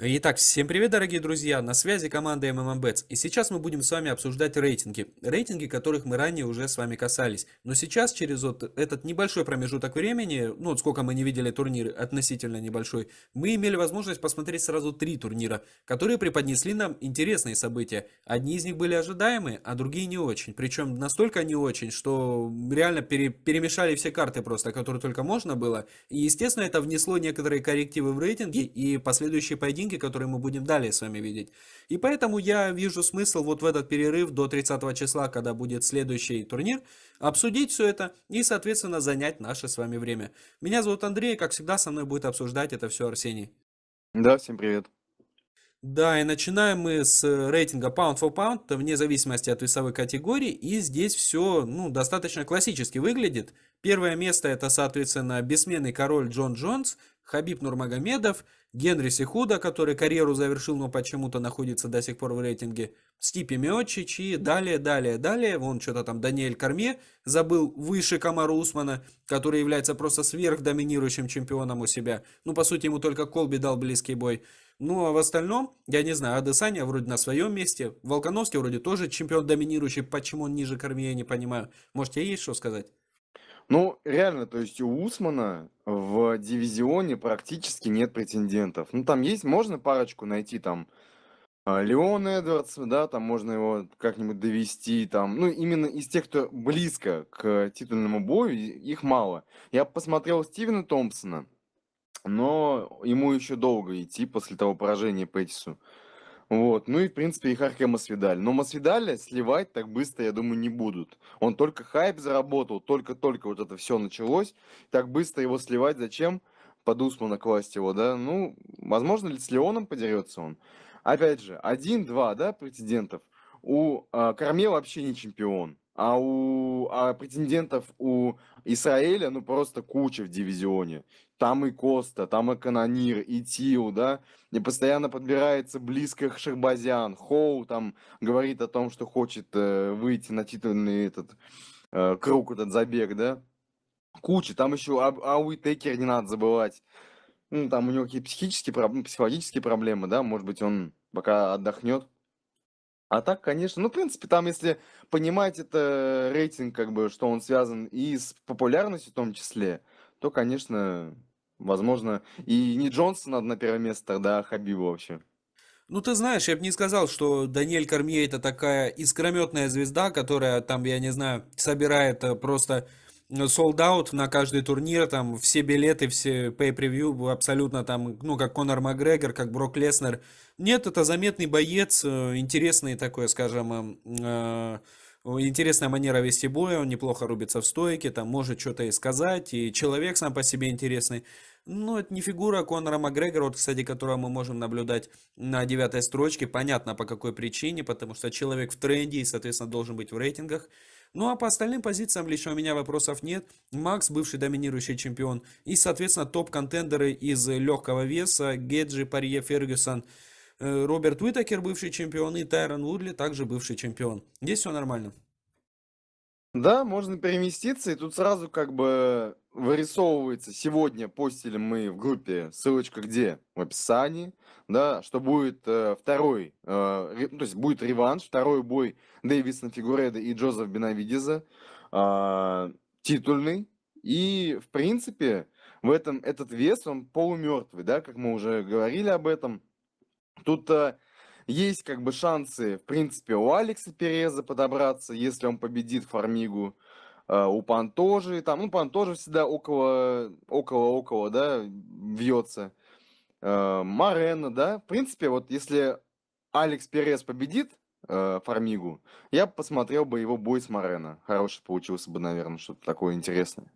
Итак, всем привет, дорогие друзья! На связи команда MMMBets, МММ и сейчас мы будем с вами обсуждать рейтинги. Рейтинги, которых мы ранее уже с вами касались. Но сейчас, через вот этот небольшой промежуток времени, ну вот сколько мы не видели турниры, относительно небольшой, мы имели возможность посмотреть сразу три турнира, которые преподнесли нам интересные события. Одни из них были ожидаемые, а другие не очень. Причем настолько не очень, что реально пере перемешали все карты просто, которые только можно было. И, естественно, это внесло некоторые коррективы в рейтинги, и последующие поединки картинки, которые мы будем далее с вами видеть. И поэтому я вижу смысл вот в этот перерыв до 30 числа, когда будет следующий турнир, обсудить все это и, соответственно, занять наше с вами время. Меня зовут Андрей, как всегда, со мной будет обсуждать это все Арсений. Да, всем привет. Да, и начинаем мы с э, рейтинга Pound for Pound, вне зависимости от весовой категории, и здесь все ну, достаточно классически выглядит. Первое место это, соответственно, бессменный король Джон Джонс, Хабиб Нурмагомедов, Генри Сихуда, который карьеру завершил, но почему-то находится до сих пор в рейтинге, Стипи Миочич и далее, далее, далее. Вон что-то там Даниэль Корме забыл выше Камару Усмана, который является просто сверхдоминирующим чемпионом у себя. Ну, по сути, ему только Колби дал близкий бой. Ну, а в остальном, я не знаю, Адесаня вроде на своем месте, Волконовский вроде тоже чемпион доминирующий, почему он ниже Корме, я не понимаю. Может, я есть что сказать? Ну, реально, то есть у Усмана в дивизионе практически нет претендентов. Ну, там есть, можно парочку найти, там, а, Леон Эдвардс, да, там можно его как-нибудь довести, там, ну, именно из тех, кто близко к титульному бою, их мало. Я посмотрел Стивена Томпсона, но ему еще долго идти после того поражения Пэтису. По вот. Ну и, в принципе, и Харько Масвидаль. Но Масвидаля сливать так быстро, я думаю, не будут. Он только хайп заработал, только-только вот это все началось. Так быстро его сливать зачем? Под Усмана класть его, да? Ну, возможно, ли с Леоном подерется он? Опять же, один-два, да, претендентов. У э, Корме вообще не чемпион. А у а претендентов у Израиля, ну, просто куча в дивизионе. Там и Коста, там и Канонир, и Тил, да. И постоянно подбирается близко Шербазян. Хоу там говорит о том, что хочет э, выйти на титульный этот э, круг, этот забег, да. Куча. Там еще а, Ауи Текер не надо забывать. Ну, там у него какие-то психические, ну, психологические проблемы, да. Может быть, он пока отдохнет а так, конечно, ну, в принципе, там, если понимать это э, рейтинг, как бы, что он связан и с популярностью в том числе, то, конечно, возможно, и не Джонса надо на первое место, тогда а Хабиба вообще. Ну, ты знаешь, я бы не сказал, что Даниэль Кормье это такая искрометная звезда, которая там, я не знаю, собирает э, просто ну, sold out на каждый турнир, там все билеты, все pay-per-view абсолютно там, ну, как Конор Макгрегор, как Брок Леснер. Нет, это заметный боец, э, интересный такой, скажем, эм, э, интересная манера вести боя, он неплохо рубится в стойке, там может что-то и сказать, и человек сам по себе интересный. Ну, это не фигура Конора Макгрегора, вот, кстати, которого мы можем наблюдать на девятой строчке. Понятно, по какой причине, потому что человек в тренде и, соответственно, должен быть в рейтингах. Ну а по остальным позициям лично у меня вопросов нет. Макс, бывший доминирующий чемпион. И, соответственно, топ-контендеры из легкого веса. Геджи, Парье, Фергюсон. Э, Роберт Уитакер, бывший чемпион, и Тайрон Вудли, также бывший чемпион. Здесь все нормально. Да, можно переместиться, и тут сразу как бы вырисовывается. Сегодня постили мы в группе, ссылочка где? В описании, да, что будет э, второй, э, ре, ну, то есть будет реванш, второй бой Дэвисона Фигуреда и Джозеф Бенавидиза, э, а, титульный. И, в принципе, в этом этот вес, он полумертвый, да, как мы уже говорили об этом. Тут э, есть как бы шансы, в принципе, у Алекса Переза подобраться, если он победит Фармигу. А, у Пантожи там, ну, Пантожи всегда около, около, около, да, вьется. А, Марена, да. В принципе, вот если Алекс Перес победит а, Фармигу, я посмотрел бы его бой с Марена. Хороший получился бы, наверное, что-то такое интересное.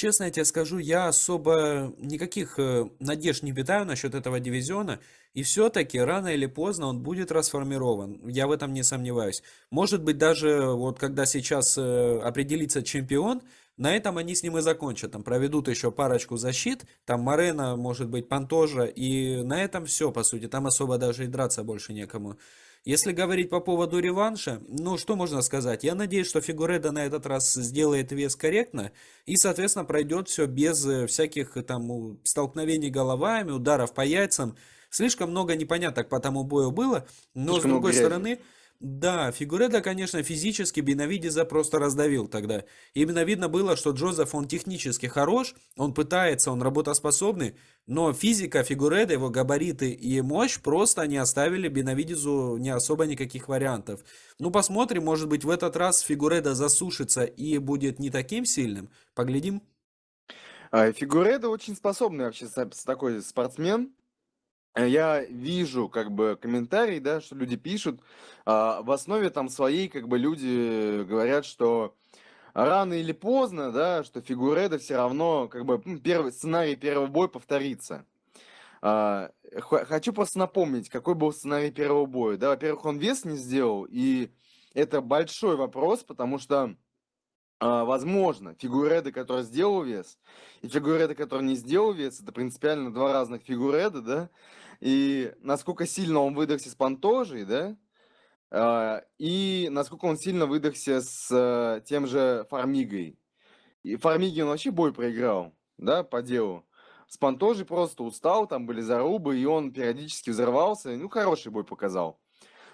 Честно я тебе скажу, я особо никаких э, надежд не питаю насчет этого дивизиона. И все-таки рано или поздно он будет расформирован. Я в этом не сомневаюсь. Может быть, даже вот когда сейчас э, определится чемпион, на этом они с ним и закончат. Там проведут еще парочку защит. Там Марена, может быть, Пантожа. И на этом все, по сути. Там особо даже и драться больше некому. Если говорить по поводу реванша, ну что можно сказать? Я надеюсь, что Фигуреда на этот раз сделает вес корректно и, соответственно, пройдет все без э, всяких э, там столкновений головами, ударов по яйцам. Слишком много непоняток по тому бою было, но Слишком с другой грязи. стороны, да, Фигуреда, конечно, физически Бенавидиза просто раздавил тогда. Именно видно было, что Джозеф, он технически хорош, он пытается, он работоспособный, но физика Фигуреда, его габариты и мощь просто не оставили Бенавидизу не особо никаких вариантов. Ну, посмотрим, может быть, в этот раз Фигуреда засушится и будет не таким сильным. Поглядим. А, Фигуреда очень способный вообще такой спортсмен. Э, я вижу как бы комментарии, да, что люди пишут. А, в основе там своей как бы люди говорят, что рано или поздно, да, что фигуреда все равно как бы первый сценарий первого боя повторится. А, хочу просто напомнить, какой был сценарий первого боя. Да, во-первых, он вес не сделал, и это большой вопрос, потому что а, возможно, фигуреда, который сделал вес, и фигуреда, который не сделал вес, это принципиально два разных фигуреда, да, и насколько сильно он выдохся с Пантожей, да, а, и насколько он сильно выдохся с э, тем же Фармигой. И Фармиги он вообще бой проиграл, да, по делу. С тоже просто устал, там были зарубы, и он периодически взорвался. Ну, хороший бой показал.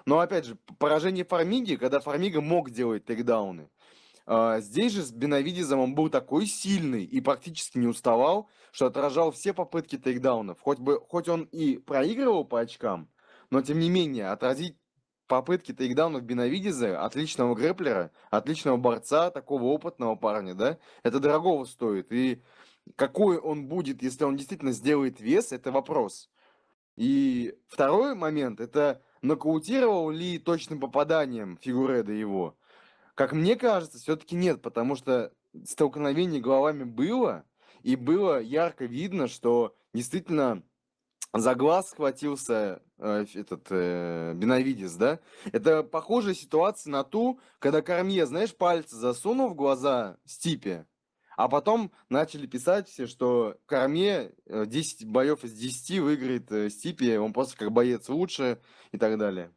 Но, опять же, поражение Фармиги, когда Фармига мог делать тейкдауны. А, здесь же с Бенавидизом он был такой сильный и практически не уставал, что отражал все попытки тейкдаунов. Хоть, бы, хоть он и проигрывал по очкам, но тем не менее отразить попытки тейкдаунов Бенавидиза, отличного грэплера, отличного борца, такого опытного парня, да, это дорогого стоит. И какой он будет, если он действительно сделает вес, это вопрос. И второй момент, это нокаутировал ли точным попаданием Фигуреда его. Как мне кажется, все-таки нет, потому что столкновение головами было, и было ярко видно, что действительно за глаз схватился э, этот э, Бенавидис, да? Это похожая ситуация на ту, когда Кормье, знаешь, пальцы засунул в глаза Стипе, а потом начали писать все, что Корме 10 э, боев из 10 выиграет э, Стипе, он просто как боец лучше и так далее.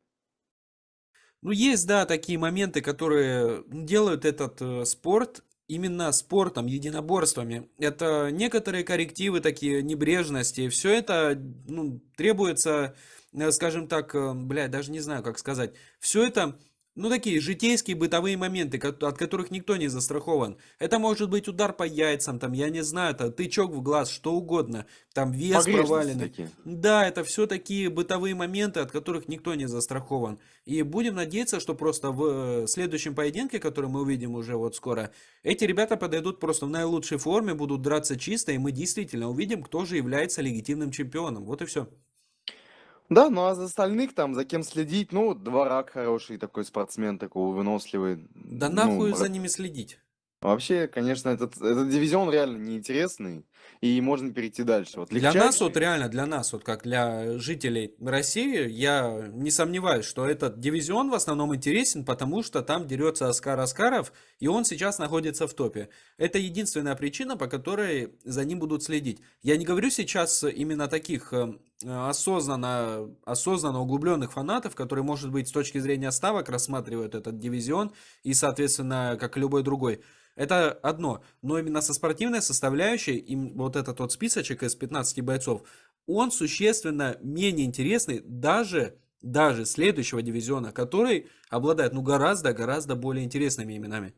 Ну, есть, да, такие моменты, которые делают этот э, спорт именно спортом, единоборствами. Это некоторые коррективы, такие небрежности. Все это ну, требуется, э, скажем так, э, бля, даже не знаю, как сказать. Все это ну, такие житейские бытовые моменты, от которых никто не застрахован. Это может быть удар по яйцам, там, я не знаю, там, тычок в глаз, что угодно. Там вес проваленный. Такие. Да, это все такие бытовые моменты, от которых никто не застрахован. И будем надеяться, что просто в э, следующем поединке, который мы увидим уже вот скоро, эти ребята подойдут просто в наилучшей форме, будут драться чисто, и мы действительно увидим, кто же является легитимным чемпионом. Вот и все. Да, ну а за остальных там, за кем следить, ну, Дворак хороший такой спортсмен, такой выносливый. Да ну, нахуй за ними следить. Вообще, конечно, этот, этот дивизион реально неинтересный и можно перейти дальше. Вот легчайший... Для нас вот реально, для нас вот как для жителей России, я не сомневаюсь, что этот дивизион в основном интересен, потому что там дерется Оскар Оскаров, и он сейчас находится в топе. Это единственная причина, по которой за ним будут следить. Я не говорю сейчас именно таких эм, осознанно, осознанно углубленных фанатов, которые, может быть, с точки зрения ставок рассматривают этот дивизион и, соответственно, как и любой другой. Это одно. Но именно со спортивной составляющей, им вот этот вот списочек из 15 бойцов, он существенно менее интересный даже, даже следующего дивизиона, который обладает ну гораздо-гораздо более интересными именами.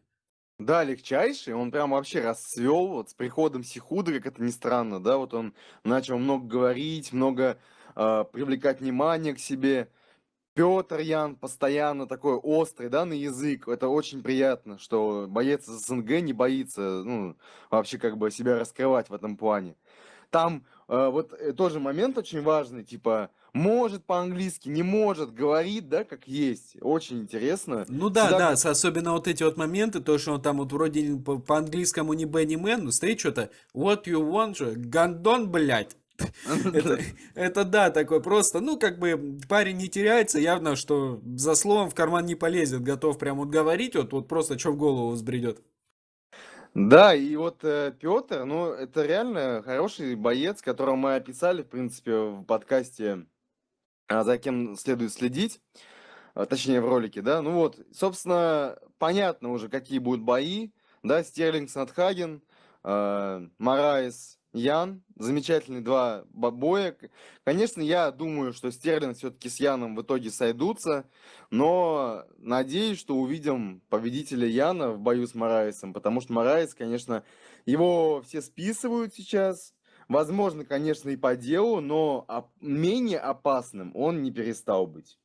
Да, легчайший, он прям вообще расцвел вот с приходом Сихуды, как это ни странно, да, вот он начал много говорить, много э, привлекать внимание к себе, Петр Ян постоянно такой острый, да, на язык. Это очень приятно, что боец СНГ не боится, ну, вообще как бы себя раскрывать в этом плане. Там э, вот э, тоже момент очень важный, типа, может по-английски, не может, говорит, да, как есть. Очень интересно. Ну да, Всегда... да, особенно вот эти вот моменты, то, что он там вот вроде по- по-английскому не Бенни Мэн, но стоит что-то, what you want, гандон, блядь. Это, да, такой просто, ну, как бы парень не теряется, явно, что за словом в карман не полезет, готов прям вот говорить, вот, вот просто что в голову взбредет. Да, и вот э, Петр, ну, это реально хороший боец, которого мы описали, в принципе, в подкасте а, «За кем следует следить», а, точнее, в ролике, да. Ну вот, собственно, понятно уже, какие будут бои, да, Стерлинг с Надхаген, э, а, Морайс Ян. Замечательные два бобоя. Конечно, я думаю, что Стерлинг все-таки с Яном в итоге сойдутся, но надеюсь, что увидим победителя Яна в бою с Мораисом, потому что Мораис, конечно, его все списывают сейчас. Возможно, конечно, и по делу, но менее опасным он не перестал быть.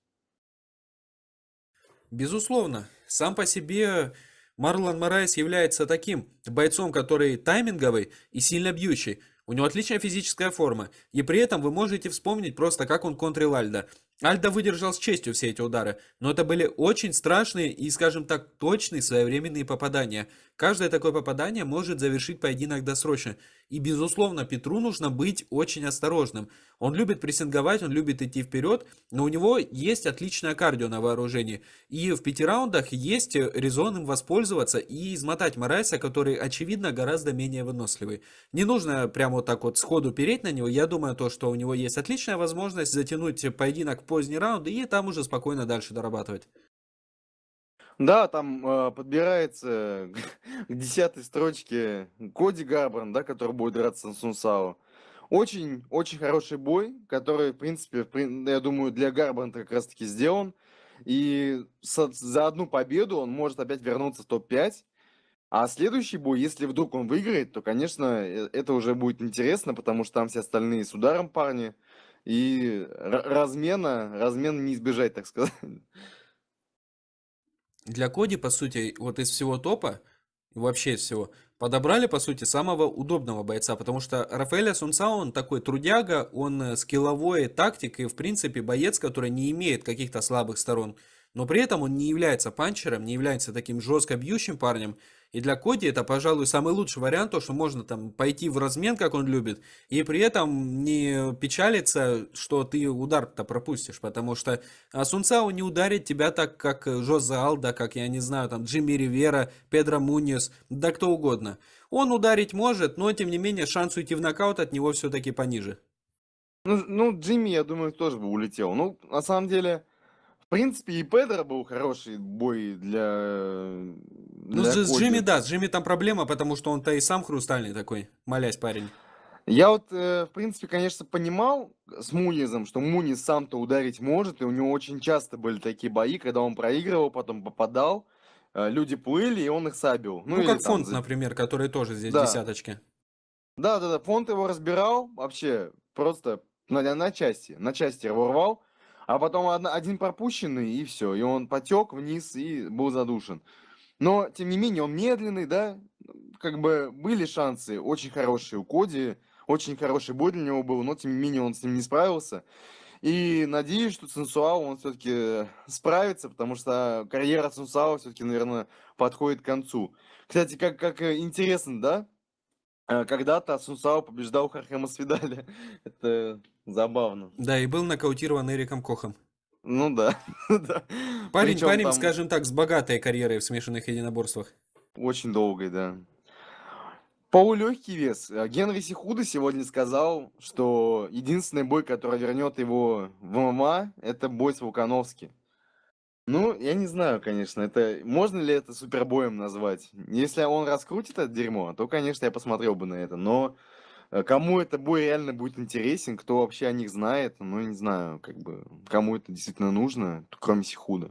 Безусловно. Сам по себе Марлон Морайс является таким бойцом, который тайминговый и сильно бьющий. У него отличная физическая форма, и при этом вы можете вспомнить просто, как он контрил Альда. Альда выдержал с честью все эти удары, но это были очень страшные и, скажем так, точные своевременные попадания. Каждое такое попадание может завершить поединок досрочно. И, безусловно, Петру нужно быть очень осторожным. Он любит прессинговать, он любит идти вперед, но у него есть отличное кардио на вооружении. И в пяти раундах есть резон им воспользоваться и измотать Морайса, который, очевидно, гораздо менее выносливый. Не нужно прямо вот так вот сходу переть на него. Я думаю, то, что у него есть отличная возможность затянуть поединок в поздний раунд и там уже спокойно дальше дорабатывать. Да, там э, подбирается к десятой строчке Коди Габран, да, который будет драться с Сунсао. Очень, очень хороший бой, который, в принципе, я думаю, для Гарбранта как раз-таки сделан. И за одну победу он может опять вернуться в топ-5. А следующий бой, если вдруг он выиграет, то, конечно, э, это уже будет интересно, потому что там все остальные с ударом парни. И размена, размена не избежать, так сказать. для Коди, по сути, вот из всего топа, вообще из всего, подобрали, по сути, самого удобного бойца, потому что Рафаэль Сунца, он такой трудяга, он э, скилловой тактик и, в принципе, боец, который не имеет каких-то слабых сторон. Но при этом он не является панчером, не является таким жестко бьющим парнем. И для Коди это, пожалуй, самый лучший вариант, то, что можно там пойти в размен, как он любит, и при этом не печалиться, что ты удар-то пропустишь, потому что Асунцао не ударит тебя так, как Жозе Алда, как, я не знаю, там Джимми Ривера, Педро Муньес, да кто угодно. Он ударить может, но, тем не менее, шанс уйти в нокаут от него все-таки пониже. Ну, ну, Джимми, я думаю, тоже бы улетел. Ну, на самом деле, в принципе, и Педро был хороший бой для... Ну, для с, с Джимми, да, с Джимми там проблема, потому что он-то и сам хрустальный такой, молясь парень. Я вот, э, в принципе, конечно, понимал с Мунизом, что Мунис сам-то ударить может, и у него очень часто были такие бои, когда он проигрывал, потом попадал, э, люди плыли, и он их сабил. Ну, ну как там, Фонд, за... например, который тоже здесь да. десяточки. Да-да-да, Фонд его разбирал вообще просто на, на части, на части его рвал, а потом один пропущенный, и все. И он потек вниз и был задушен. Но, тем не менее, он медленный, да, как бы были шансы очень хорошие у Коди, очень хороший бой для него был, но, тем не менее, он с ним не справился. И надеюсь, что Сенсуал, он все-таки справится, потому что карьера Сенсуала все-таки, наверное, подходит к концу. Кстати, как, как интересно, да? Э, когда-то Сенсуал побеждал Хархема Свидаля. Это Забавно. Да, и был нокаутирован Эриком Кохом. Ну да. Парень, парень, там... скажем так, с богатой карьерой в смешанных единоборствах. Очень долгой, да. Полулегкий вес. А Генри Сихуда сегодня сказал, что единственный бой, который вернет его в ММА, это бой с Вулкановским. Ну, я не знаю, конечно, это можно ли это супербоем назвать. Если он раскрутит это дерьмо, то, конечно, я посмотрел бы на это. Но Э, кому это бой реально будет интересен, кто вообще о них знает, ну, не знаю, как бы, кому это действительно нужно, кроме Сихуда.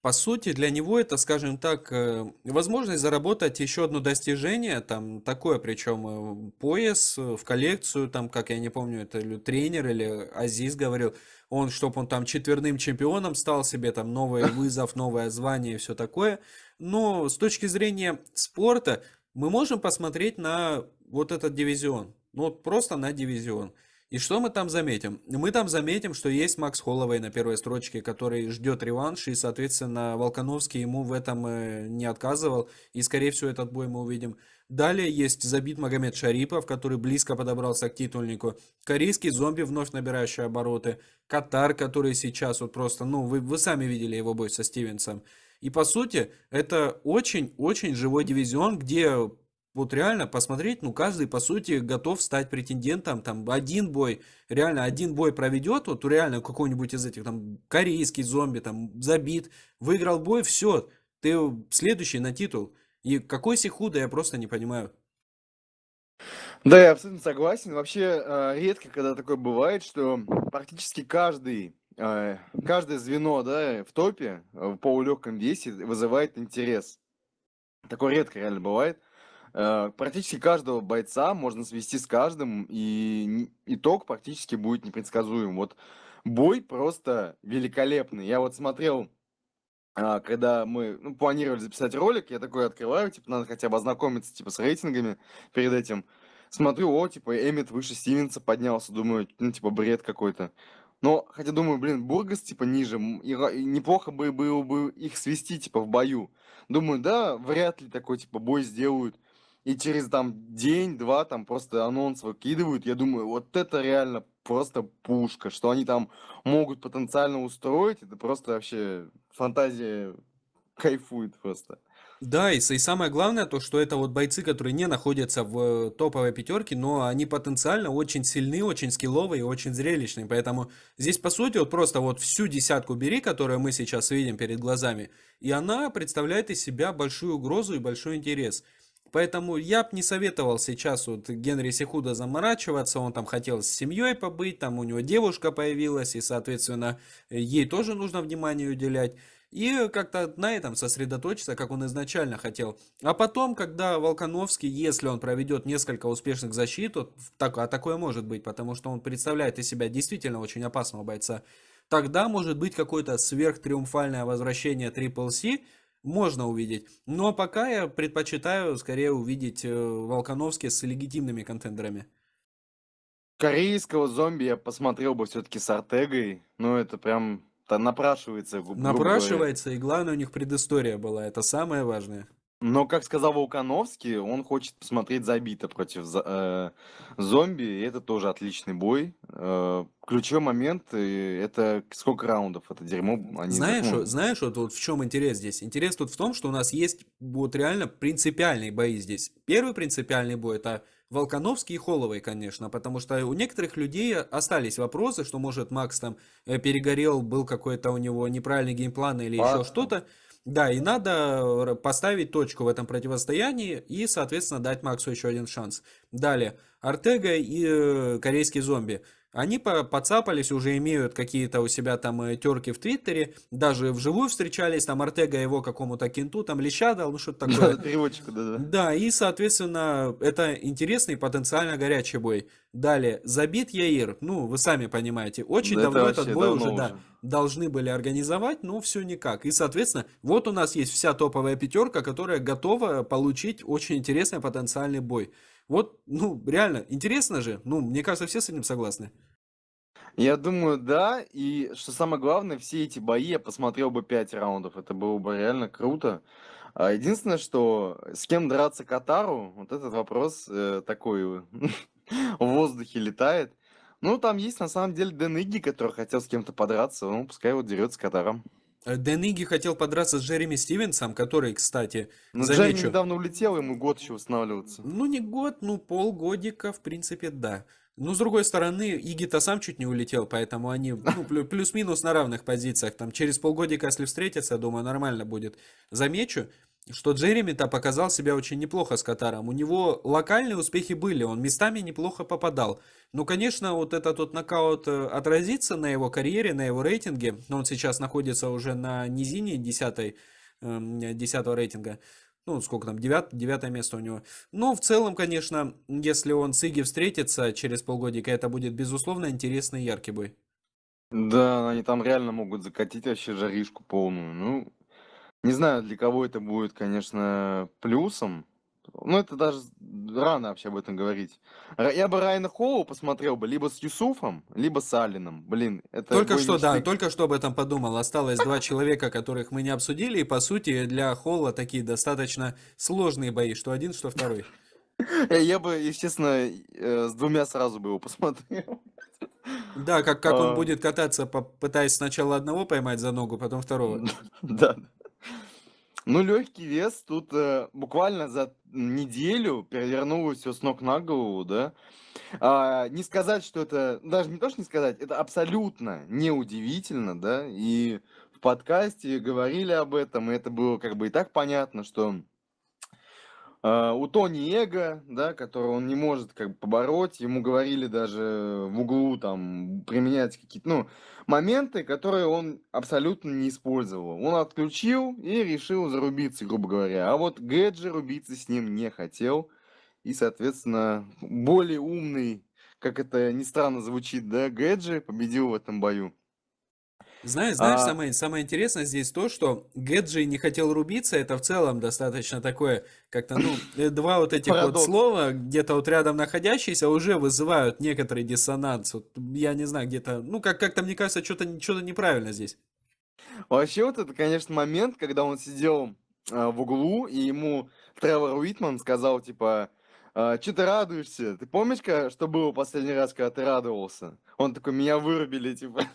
По сути, для него это, скажем так, э, возможность заработать еще одно достижение, там такое, причем э, пояс в коллекцию, там, как я не помню, это или тренер, или Азиз говорил, он, чтобы он там четверным чемпионом стал себе, там новый вызов, новое звание и все такое. Но с точки зрения спорта, мы можем посмотреть на вот этот дивизион. Ну, вот просто на дивизион. И что мы там заметим? Мы там заметим, что есть Макс Холловей на первой строчке, который ждет реванш, и, соответственно, Волконовский ему в этом э, не отказывал, и, скорее всего, этот бой мы увидим. Далее есть забит Магомед Шарипов, который близко подобрался к титульнику. Корейский зомби, вновь набирающий обороты. Катар, который сейчас вот просто, ну, вы, вы сами видели его бой со Стивенсом. И, по сути, это очень-очень живой дивизион, где вот реально посмотреть, ну, каждый, по сути, готов стать претендентом, там, один бой, реально один бой проведет, вот реально какой-нибудь из этих, там, корейский зомби, там, забит, выиграл бой, все, ты следующий на титул. И какой Сихуда, я просто не понимаю. Да, я абсолютно согласен. Вообще, э, редко, когда такое бывает, что практически каждый э, каждое звено да, в топе в э, полулегком весе вызывает интерес. Такое редко реально бывает. Э, практически каждого бойца можно свести с каждым, и итог практически будет непредсказуем. Вот бой просто великолепный. Я вот смотрел, а, когда мы ну, планировали записать ролик, я такой открываю, типа, надо хотя бы ознакомиться, типа, с рейтингами перед этим. Смотрю, о, типа, Эммит выше Стивенса поднялся, думаю, ну, типа, бред какой-то. Но, хотя думаю, блин, Бургас, типа, ниже, и, и неплохо бы было бы их свести, типа, в бою. Думаю, да, вряд ли такой, типа, бой сделают и через там день-два там просто анонс выкидывают, я думаю, вот это реально просто пушка, что они там могут потенциально устроить, это просто вообще фантазия кайфует просто. Да, и, и самое главное то, что это вот бойцы, которые не находятся в э, топовой пятерке, но они потенциально очень сильны, очень скилловые и очень зрелищные. Поэтому здесь, по сути, вот просто вот всю десятку бери, которую мы сейчас видим перед глазами, и она представляет из себя большую угрозу и большой интерес. Поэтому я бы не советовал сейчас вот Генри Сехуда заморачиваться, он там хотел с семьей побыть, там у него девушка появилась, и, соответственно, ей тоже нужно внимание уделять. И как-то на этом сосредоточиться, как он изначально хотел. А потом, когда Волконовский, если он проведет несколько успешных защит, вот, так, а такое может быть, потому что он представляет из себя действительно очень опасного бойца, тогда может быть какое-то сверхтриумфальное возвращение Triple C, можно увидеть. Но пока я предпочитаю скорее увидеть э, Волконовский с легитимными контендерами. Корейского зомби я посмотрел бы все-таки с Артегой. Ну, это прям напрашивается. Напрашивается, говоря. и главное, у них предыстория была. Это самое важное. Но, как сказал Волконовский, он хочет посмотреть забито против э, зомби, и это тоже отличный бой. Э, ключевой момент э, – это сколько раундов это дерьмо они Знаешь, закон... знаешь вот, вот в чем интерес здесь? Интерес тут в том, что у нас есть вот реально принципиальные бои здесь. Первый принципиальный бой – это Волконовский и Холовой, конечно, потому что у некоторых людей остались вопросы, что, может, Макс там э, перегорел, был какой-то у него неправильный геймплан или Пах. еще что-то. Да, и надо э, поставить точку в этом противостоянии и, соответственно, дать Максу еще один шанс. Далее, Артега и э, корейские зомби. Они поцапались, уже имеют какие-то у себя там э, терки в Твиттере, даже вживую встречались, там Артега его какому-то кенту там леща дал, ну что-то такое. Да, переводчику, да, да. Да, и, соответственно, это интересный потенциально горячий бой. Далее, забит Яир, ну, вы сами понимаете, очень да давно этот бой давно уже, уже, должны были организовать, но все никак. И, соответственно, вот у нас есть вся топовая пятерка, которая готова получить очень интересный потенциальный бой. Вот, ну, реально, интересно же. Ну, мне кажется, все с этим согласны. Я думаю, да. И что самое главное, все эти бои я посмотрел бы 5 раундов. Это было бы реально круто. А единственное, что с кем драться Катару, вот этот вопрос э, такой в воздухе летает. Ну, там есть на самом деле Дэн Игги, который хотел с кем-то подраться. Ну, пускай вот дерется с Катаром. Э, Дениги хотел подраться с Джереми Стивенсом, который, кстати, Но ну, замечу... Джереми недавно улетел, ему год еще восстанавливаться. Ну, не год, ну, полгодика, в принципе, да. Но, с другой стороны, Иги Игита сам чуть не улетел, поэтому они ну, плюс-минус на равных позициях. Там через полгодика, если встретятся, думаю, нормально будет. Замечу, что Джереми-то показал себя очень неплохо с Катаром. У него локальные успехи были, он местами неплохо попадал. Но, ну, конечно, вот этот вот нокаут э, отразится на его карьере, на его рейтинге. Но ну, он сейчас находится уже на низине 10, 10 эм, рейтинга. Ну, сколько там, 9, 9 место у него. Но в целом, конечно, если он с Иги встретится через полгодика, это будет, безусловно, интересный яркий бой. Да, они там реально могут закатить вообще жаришку полную. Ну, не знаю, для кого это будет, конечно, плюсом. Ну, это даже рано вообще об этом говорить. Я бы Райана Холла посмотрел бы либо с Юсуфом, либо с Алином. Блин, это... Только что, мечты. да, только что об этом подумал. Осталось два человека, которых мы не обсудили. И, по сути, для Холла такие достаточно сложные бои. Что один, что второй. Э, я бы, естественно, э, с двумя сразу бы его посмотрел. Да, как, как он а. будет кататься, пытаясь сначала одного поймать за ногу, потом второго. Да. Ну, легкий вес тут э, буквально за неделю перевернулось все с ног на голову, да. А, не сказать, что это, даже не то, что не сказать, это абсолютно неудивительно, да. И в подкасте говорили об этом, и это было как бы и так понятно, что Э, у Тони Эго, да, которого он не может как бы побороть, ему говорили даже в углу там применять какие-то, ну, моменты, которые он абсолютно не использовал. Он отключил и решил зарубиться, грубо говоря. А вот Гэджи рубиться с ним не хотел. И, соответственно, более умный, как это ни странно звучит, да, Гэджи победил в этом бою. Знаешь, знаешь, а... самое, самое интересное здесь то, что Гэджи не хотел рубиться, это в целом достаточно такое, как-то, ну, э, два вот этих вот слова, где-то вот рядом находящиеся, уже вызывают некоторый диссонанс. Вот, я не знаю, где-то, ну, как- как-то, мне кажется, что-то что то неправильно здесь. Вообще, вот это, конечно, момент, когда он сидел э, в углу, и ему Тревор Уитман сказал, типа, э, а, что ты радуешься? Ты помнишь, что было последний раз, когда ты радовался? Он такой, меня вырубили, типа.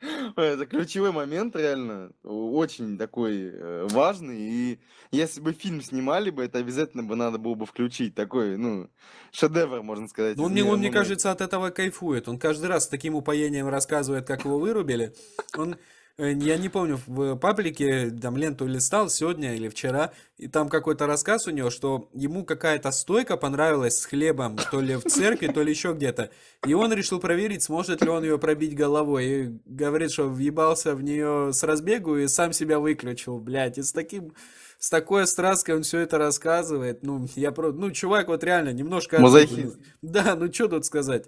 Это ключевой момент, реально, очень такой э, важный. И если бы фильм снимали бы, это обязательно бы надо было бы включить. Такой, ну, шедевр, можно сказать. Ну, он, мне, он, мне кажется, от этого кайфует. Он каждый раз с таким упоением рассказывает, как его вырубили. Он Э, я не помню, в паблике там ленту листал сегодня или вчера, и там какой-то рассказ у него, что ему какая-то стойка понравилась с хлебом, то ли в церкви, то ли еще где-то. И он решил проверить, сможет ли он ее пробить головой. И говорит, что въебался в нее с разбегу и сам себя выключил, блядь. И с таким с такой страсткой он все это рассказывает. Ну, я про... Ну, чувак, вот реально немножко... Мазохист. Да, ну, что тут сказать?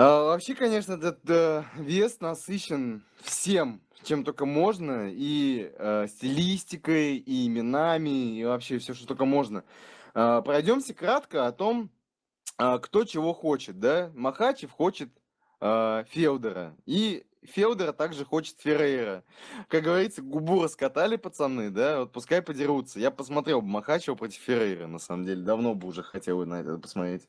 А, вообще, конечно, этот э, вес насыщен всем, чем только можно, и э, стилистикой, и именами, и вообще все, что только можно. Э, пройдемся кратко о том, э, кто чего хочет, да? Махачев хочет э, Феодора, и Феодора также хочет Феррейра. Как говорится, губу раскатали пацаны, да, вот пускай подерутся. Я посмотрел бы Махачева против Феррейра, на самом деле, давно бы уже хотел на это посмотреть.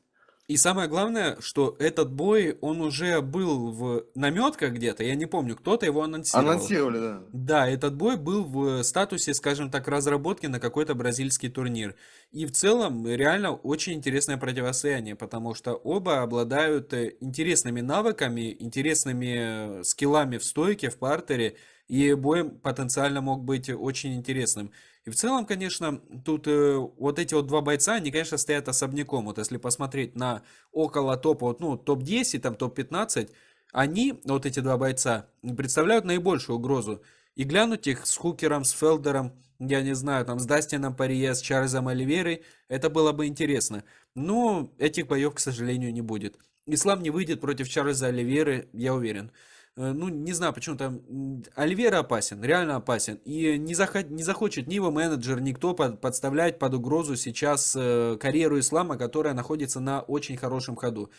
И самое главное, что этот бой, он уже был в наметках где-то, я не помню, кто-то его анонсировал. Анонсировали, да. Да, этот бой был в статусе, скажем так, разработки на какой-то бразильский турнир. И в целом реально очень интересное противостояние, потому что оба обладают э, интересными навыками, интересными э, скиллами в стойке, в партере, и бой потенциально мог быть очень интересным. И в целом, конечно, тут э, вот эти вот два бойца, они, конечно, стоят особняком. Вот если посмотреть на около топа, вот, ну, топ-10, там, топ-15, они, вот эти два бойца, представляют наибольшую угрозу. И глянуть их с Хукером, с Фелдером, я не знаю, там, с Дастином Парье, с Чарльзом Оливерой, это было бы интересно. Но этих боев, к сожалению, не будет. Ислам не выйдет против Чарльза Оливеры, я уверен. Э, ну, не знаю, почему там Альвера опасен, реально опасен. И не, захо- не захочет ни его менеджер, никто под- подставлять под угрозу сейчас э, карьеру Ислама, которая находится на очень хорошем ходу.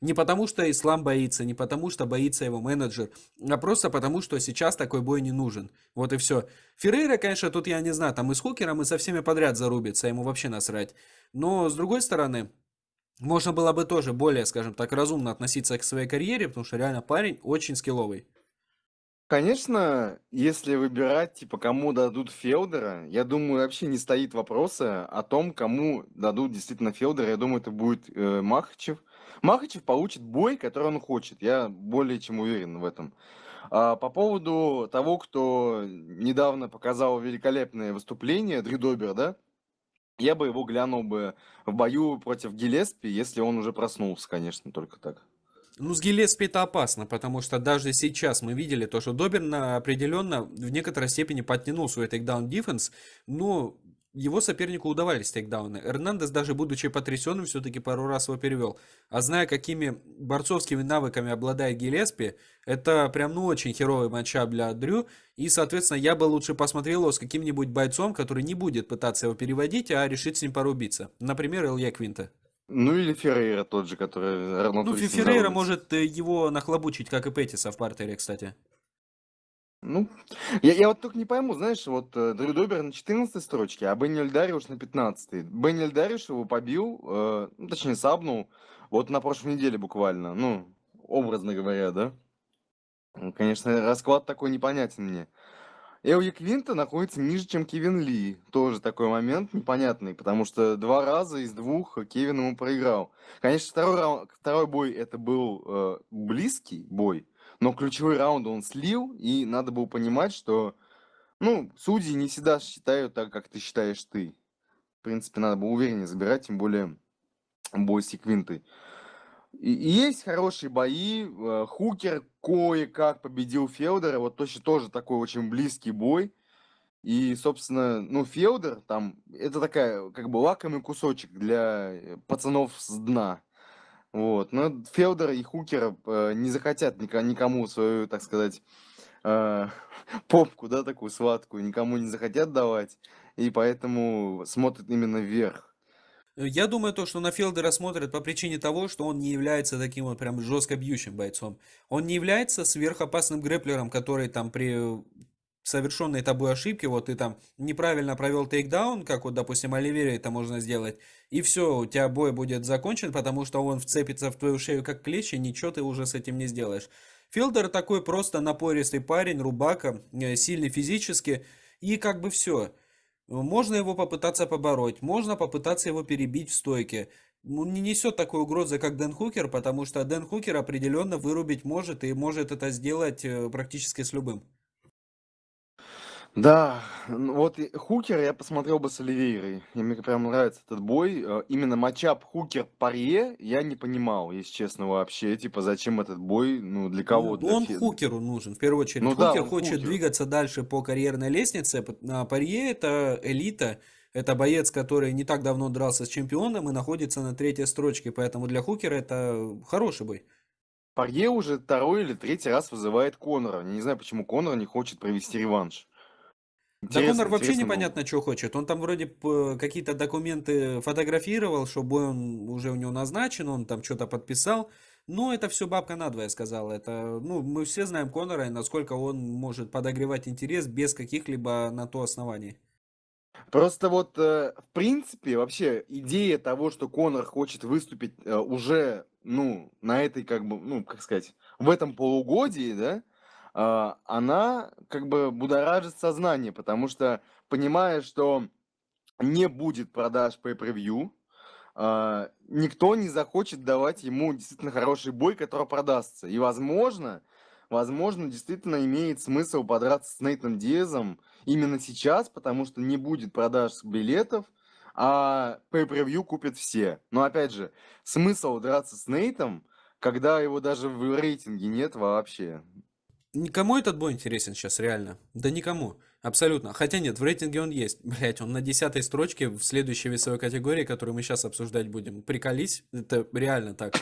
Не потому, что Ислам боится, не потому, что боится его менеджер, а просто потому, что сейчас такой бой не нужен. Вот и все. Феррейра, конечно, тут я не знаю, там и с Хукером, и со всеми подряд зарубится, ему вообще насрать. Но, с другой стороны, можно было бы тоже более, скажем так, разумно относиться к своей карьере, потому что реально парень очень скилловый. Конечно, если выбирать, типа, кому дадут Фелдера, я думаю, вообще не стоит вопроса о том, кому дадут действительно Фелдера. Я думаю, это будет э, Махачев. Махачев получит бой, который он хочет. Я более чем уверен в этом. А по поводу того, кто недавно показал великолепное выступление, Дридобер, да? Я бы его глянул бы в бою против Гелеспи, если он уже проснулся, конечно, только так. Ну, с Гелеспи это опасно, потому что даже сейчас мы видели то, что Добин определенно в некоторой степени подтянул свой тейкдаун дефенс, но его сопернику удавались тейкдауны. Эрнандес, даже будучи потрясенным, все-таки пару раз его перевел. А зная, какими борцовскими навыками обладает Гелеспи, это прям ну очень херовый матчап для Дрю. И, соответственно, я бы лучше посмотрел его с каким-нибудь бойцом, который не будет пытаться его переводить, а решит с ним порубиться. Например, Илья Квинта. Ну или Феррейра тот же, который... ну, Феррейра может э, его нахлобучить, как и Петиса в партере, кстати. Ну, я, я вот только не пойму, знаешь, вот э, Дрю Добер на 14 строчке, а Бенни Эльдариуш на 15. Бенни Эльдариуш его побил, э, ну, точнее, сабнул, вот на прошлой неделе буквально, ну, образно говоря, да? Конечно, расклад такой непонятен мне. Элли Квинта находится ниже, чем Кевин Ли. Тоже такой момент непонятный, потому что два раза из двух Кевин ему проиграл. Конечно, второй, раунд, второй бой это был э, близкий бой, но ключевой раунд он слил, и надо было понимать, что, ну, судьи не всегда считают так, как ты считаешь ты. В принципе, надо было увереннее забирать, тем более бой с Секвинтой. И есть хорошие бои. Э, Хукер кое-как победил Феодора. Вот точно тоже такой очень близкий бой. И, собственно, ну, Феодор там, это такая, как бы, лакомый кусочек для э, пацанов с дна. Вот. Но Федора и Хукера э, не захотят никому свою, так сказать, э, попку, да, такую сладкую, никому не захотят давать, и поэтому смотрят именно вверх. Э, я думаю, то, что на Фелдера смотрят по причине того, что он не является таким вот прям жестко бьющим бойцом. Он не является сверхопасным грэплером, который там при совершенные тобой ошибки, вот ты там неправильно провел тейкдаун, как вот, допустим, Оливере это можно сделать, и все, у тебя бой будет закончен, потому что он вцепится в твою шею как клещ, и ничего ты уже с этим не сделаешь. Филдер такой просто напористый парень, рубака, э, сильный физически, и как бы все. Можно его попытаться побороть, можно попытаться его перебить в стойке. Он не несет такой угрозы, как Дэн Хукер, потому что Дэн Хукер определенно вырубить может и может это сделать э, практически с любым. Да, вот Хукер я посмотрел бы с Оливейрой. И мне прям нравится этот бой. Э, именно матчап Хукер-Парье я не понимал, если честно, вообще. Типа, зачем этот бой? Ну, для кого? Ну, он для... Хукеру нужен, в первую очередь. Ну, Хукер да, хочет Хукер. двигаться дальше по карьерной лестнице. А, Парье – это элита. Это боец, который не так давно дрался с чемпионом и находится на третьей строчке. Поэтому для Хукера это хороший бой. Парье уже второй или третий раз вызывает Конора. Не знаю, почему Конор не хочет провести реванш. Интересно, да Коннор вообще непонятно, было. что хочет. Он там вроде какие-то документы фотографировал, чтобы он уже у него назначен, он там что-то подписал. Но это все бабка надвое сказала. Это, ну, мы все знаем Конора и насколько он может подогревать интерес без каких-либо на то оснований. Просто вот, э, в принципе, вообще идея того, что Конор хочет выступить э, уже, ну, на этой, как бы, ну, как сказать, в этом полугодии, да, а, она как бы будоражит сознание, потому что понимая, что не будет продаж по превью, а, никто не захочет давать ему действительно хороший бой, который продастся. И, возможно, возможно, действительно имеет смысл подраться с Нейтом Диазом именно сейчас, потому что не будет продаж билетов, а pay per купят все. Но, опять же, смысл драться с Нейтом, когда его даже в рейтинге нет вообще. Никому этот бой интересен сейчас, реально. Да никому. Абсолютно. Хотя нет, в рейтинге он есть. Блять, он на десятой строчке в следующей весовой категории, которую мы сейчас обсуждать будем. Приколись, это реально так.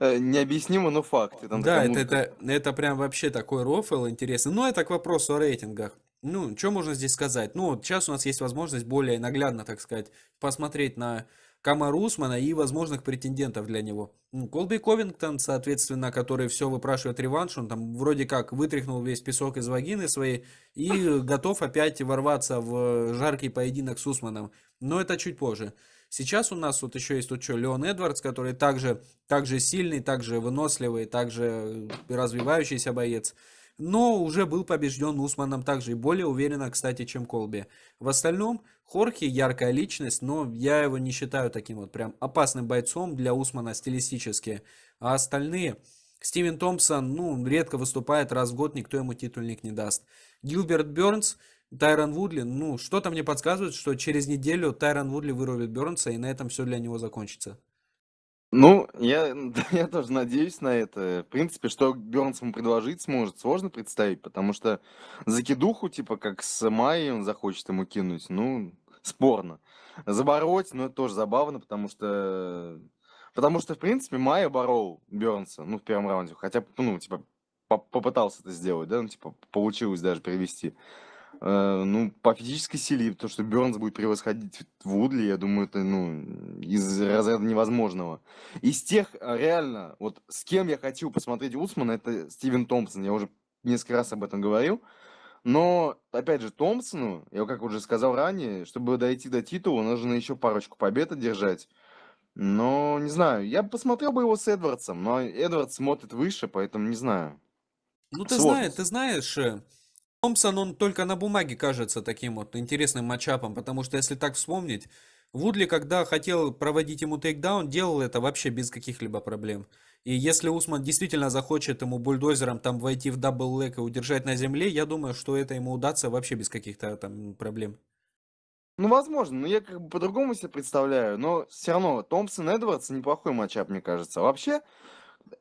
Э, необъяснимо, но факт. да, это, это, это прям вообще такой рофл интересный. Но ну, это к вопросу о рейтингах. Ну, что можно здесь сказать? Ну, вот сейчас у нас есть возможность более наглядно, так сказать, посмотреть на Кама Русмана и возможных претендентов для него. Ну, Колби Ковингтон, соответственно, который все выпрашивает реванш, он там вроде как вытряхнул весь песок из вагины своей и готов опять ворваться в э, жаркий поединок с Усманом. Но это чуть позже. Сейчас у нас вот еще есть тут что, Леон Эдвардс, который также, также сильный, также выносливый, также э, развивающийся боец но уже был побежден Усманом также и более уверенно, кстати, чем Колби. В остальном Хорхе яркая личность, но я его не считаю таким вот прям опасным бойцом для Усмана стилистически. А остальные... Стивен Томпсон, ну, редко выступает, раз в год никто ему титульник не даст. Гилберт Бернс, Тайрон Вудли, ну, что-то мне подсказывает, что через неделю Тайрон Вудли вырубит Бернса, и на этом все для него закончится. Ну, я, я тоже надеюсь на это. В принципе, что Бернс ему предложить сможет, сложно представить, потому что закидуху, типа, как с Майей он захочет ему кинуть, ну, спорно. Забороть, ну, это тоже забавно, потому что... Потому что, в принципе, Майя борол Бернса, ну, в первом раунде. Хотя, ну, типа, попытался это сделать, да, ну, типа, получилось даже привести. Э, ну, по физической силе, то, что Бернс будет превосходить Вудли, я думаю, это, ну, из разряда невозможного. Из тех, а, реально, вот с кем я хотел посмотреть Усмана, это Стивен Томпсон. Я уже несколько раз об этом говорил. Но, опять же, Томпсону, я как уже сказал ранее, чтобы дойти до титула, нужно еще парочку побед одержать. Но, не знаю, я посмотрел бы его с Эдвардсом, но Эдвардс смотрит выше, поэтому не знаю. Ну, ты знаешь, ты знаешь, э, Томпсон, он только на бумаге кажется таким вот интересным матчапом, потому что, если так вспомнить, Вудли, когда хотел проводить ему тейкдаун, делал это вообще без каких-либо проблем. И если Усман действительно захочет ему бульдозером там войти в дабл лек и удержать на земле, я думаю, что это ему удастся вообще без каких-то там проблем. Ну, возможно, но я как бы по-другому себе представляю. Но все равно Томпсон Эдвардс неплохой матчап, мне кажется. Вообще,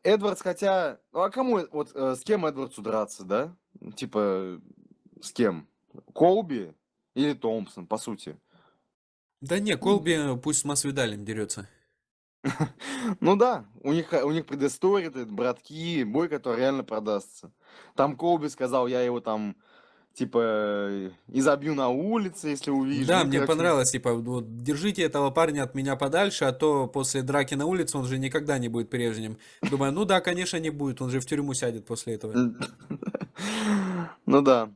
Эдвардс, хотя... Ну, а кому, вот, э, с кем Эдвардсу драться, да? типа, с кем? Колби или Томпсон, по сути. Да не, Колби пусть с Масвидалем дерется. Ну да, у них, у них предыстория, братки, бой, который реально продастся. Там Колби сказал, я его там типа, э, и забью на улице, если увижу. Да, ну, мне понравилось, типа, вот, держите этого парня от меня подальше, а то после драки на улице он же никогда не будет прежним. Думаю, ну да, конечно, не будет, он же в тюрьму сядет после этого. Ну да.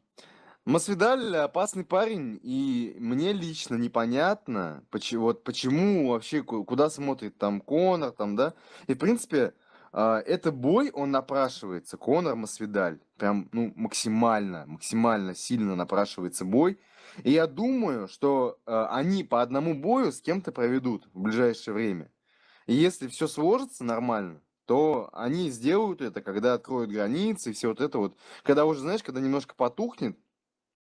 Масвидаль опасный парень, и мне лично непонятно, почему, вот почему вообще, куда смотрит там Конор, там, да. И, в принципе, а, это бой, он напрашивается. Конор Масвидаль. Прям, ну, максимально, максимально сильно напрашивается бой. И я думаю, что э, они по одному бою с кем-то проведут в ближайшее время. И если все сложится нормально, то они сделают это, когда откроют границы и все вот это вот. Когда уже, знаешь, когда немножко потухнет,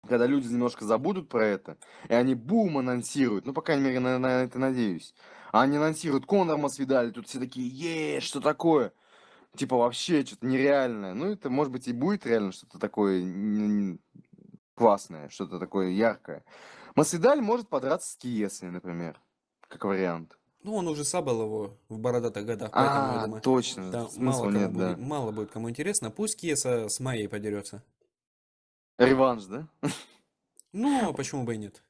когда люди немножко забудут про это, и они бум анонсируют, ну, по крайней мере, на, на это надеюсь, а они анонсируют Конор Масвидаль, тут все такие, еее, что такое? Типа вообще что-то нереальное. Ну, это, может быть, и будет реально что-то такое классное, что-то такое яркое. Масвидаль может подраться с Киесой, например, как вариант. Ну, он уже сабал его в бородатых годах, а, поэтому, а, я думаю, точно, да, мало, нет, кому да. Будет, мало будет кому интересно. Пусть Киеса с Майей подерется. Реванш, да? Ну, а почему бы и нет?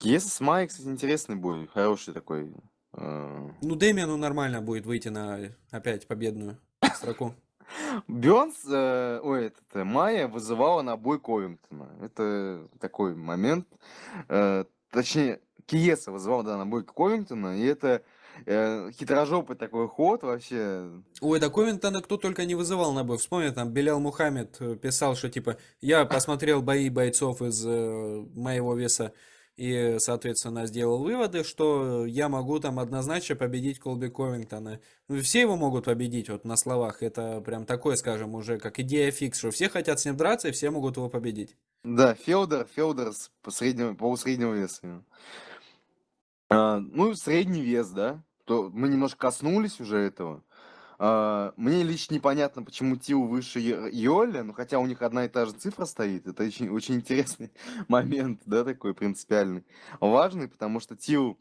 Киес Май, кстати, интересный будет, хороший такой. Э, ну, Дэмиану нормально будет выйти на опять победную строку. Бернс, э, ой, этот, э, Майя вызывала на бой Ковингтона. Это такой момент. Э, точнее, Киеса вызывал да, на бой Ковингтона, и это э, хитрожопый такой ход вообще. Ой, да Ковингтона кто только не вызывал на бой. Вспомни, там Белял Мухаммед э, писал, что типа, я посмотрел бои бойцов из э, моего веса, и, соответственно, сделал выводы, что я могу там однозначно победить Колби Ковингтона. Ну, все его могут победить вот на словах. Это прям такое, скажем, уже как идея фикс, что все хотят с ним драться, и все могут его победить. Да, Феодор, Феодор с по полусреднего веса. А, ну, средний вес, да. То мы немножко коснулись уже этого. А, мне лично непонятно, почему Тиу выше Йоли, но хотя у них одна и та же цифра стоит, это очень, очень интересный момент, да, такой принципиальный, важный, потому что Тиу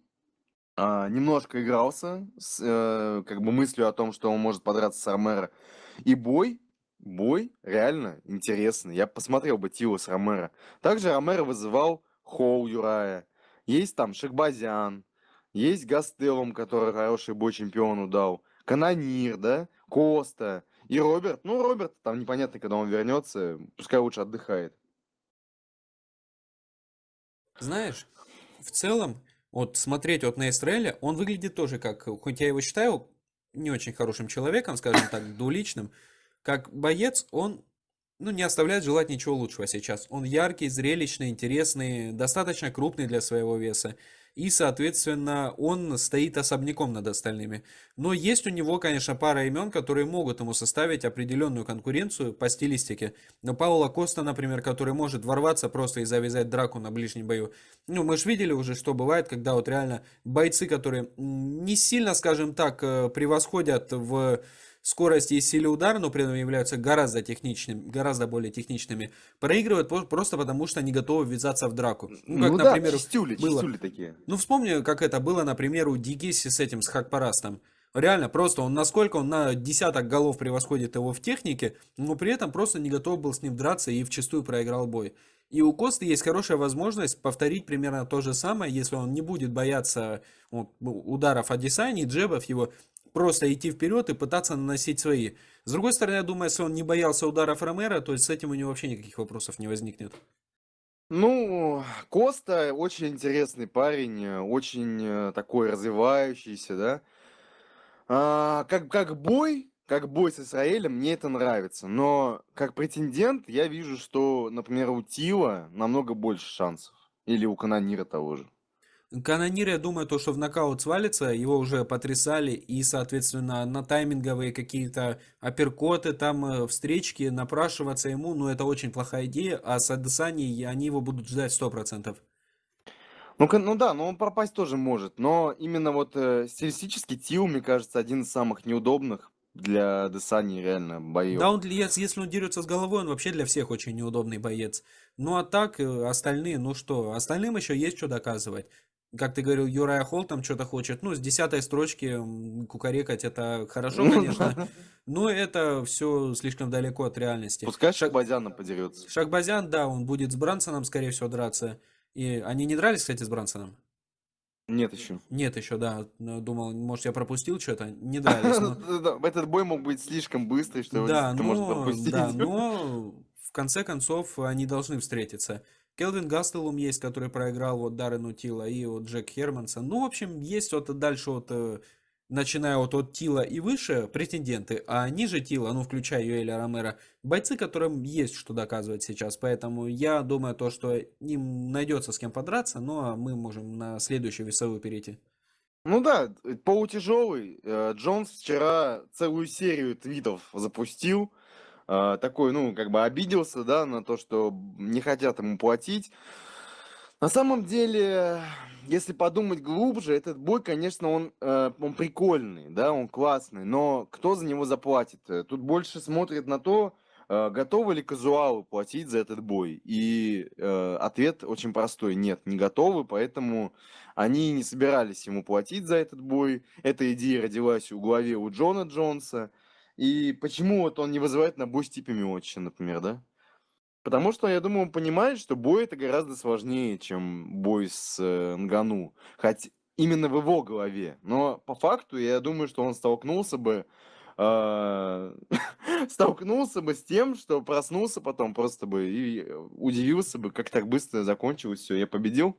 а, немножко игрался с э, как бы мыслью о том, что он может подраться с Ромеро. И бой, бой реально интересный. Я посмотрел бы Тиу с Ромеро. Также Ромеро вызывал Хоу Юрая. Есть там Шикбазян, есть Гастелом, который хороший бой чемпиону дал. Канонир, да, Коста и Роберт. Ну, Роберт там непонятно, когда он вернется, пускай лучше отдыхает. Знаешь, в целом, вот смотреть вот на Израиля, он выглядит тоже как, хоть я его считаю не очень хорошим человеком, скажем так, двуличным, как боец, он ну, не оставляет желать ничего лучшего сейчас. Он яркий, зрелищный, интересный, достаточно крупный для своего веса и, соответственно, он стоит особняком над остальными. Но есть у него, конечно, пара имен, которые могут ему составить определенную конкуренцию по стилистике. Но Паула Коста, например, который может ворваться просто и завязать драку на ближнем бою. Ну, мы же видели уже, что бывает, когда вот реально бойцы, которые не сильно, скажем так, э, превосходят в скорость и силе удара, но при этом являются гораздо, техничными, гораздо более техничными, проигрывают просто потому, что они готовы ввязаться в драку. Ну, как, ну например, да, чистюли, было. чистюли такие. Ну, вспомни, как это было, например, у Дикиси с этим, с Хакпарастом. Реально, просто он насколько он на десяток голов превосходит его в технике, но при этом просто не готов был с ним драться и вчастую проиграл бой. И у Косты есть хорошая возможность повторить примерно то же самое, если он не будет бояться вот, ударов Адесани, джебов его, просто идти вперед и пытаться наносить свои. С другой стороны, я думаю, если он не боялся ударов Ромера, то с этим у него вообще никаких вопросов не возникнет. Ну, Коста очень интересный парень, очень э, такой развивающийся, да. А, как, как бой, как бой с Израилем, мне это нравится. Но как претендент я вижу, что, например, у Тила намного больше шансов. Или у Канонира того же. Канонир, я думаю, то, что в нокаут свалится, его уже потрясали, и, соответственно, на тайминговые какие-то апперкоты, там э, встречки, напрашиваться ему, ну, это очень плохая идея, а с Адесани они его будут ждать 100%. Ну, ну да, но ну, он пропасть тоже может, но именно вот э, стилистически Тил, мне кажется, один из самых неудобных для Десани реально боев. Да, он, если он дерется с головой, он вообще для всех очень неудобный боец. Ну а так, э, остальные, ну что, остальным еще есть что доказывать как ты говорил, Юрая Холл там что-то хочет. Ну, с десятой строчки кукарекать это хорошо, ну конечно. Но это все слишком далеко от реальности. Пускай Шахбазяна подерется. Шахбазян, да, он будет с Брансоном, скорее всего, драться. И они не дрались, кстати, с Брансоном? Нет еще. Нет еще, да. Ну, думал, может, я пропустил что-то. Не дрались. Но... Этот бой мог быть слишком быстрый, что да, можно пропустить. Да, но в конце концов они должны встретиться. Келвин Гастелум есть, который проиграл вот Даррену Тила и вот Джек Херманса. Ну, в общем, есть вот дальше вот э, начиная вот от Тила и выше, претенденты, а ниже Тила, ну, включая Юэля Ромера, бойцы, которым есть что доказывать сейчас. Поэтому я думаю то, что им найдется с кем подраться, но ну, а мы можем на следующую весовую перейти. Ну да, э, полутяжелый. Э, Джонс вчера целую серию твитов запустил, а, такой, ну, как бы обиделся, да, на то, что не хотят ему платить. На самом деле, если подумать глубже, этот бой, конечно, он, э, он прикольный, да, он классный, но кто за него заплатит? Э, тут больше смотрит на то, э, готовы ли казуалы платить за этот бой. И ответ очень простой, нет, не готовы, поэтому они не собирались ему платить за этот бой. Эта идея родилась у голове у Джона Джонса. И почему вот он не вызывает на бой Степи Миочи, например, да? Потому что, я думаю, он понимает, что бой это гораздо сложнее, чем бой с э, Нгану. Хоть именно в его голове. Но по факту, я думаю, что он столкнулся бы а, столкнулся бы с тем, что проснулся потом просто бы и удивился бы, как так быстро закончилось все, я победил.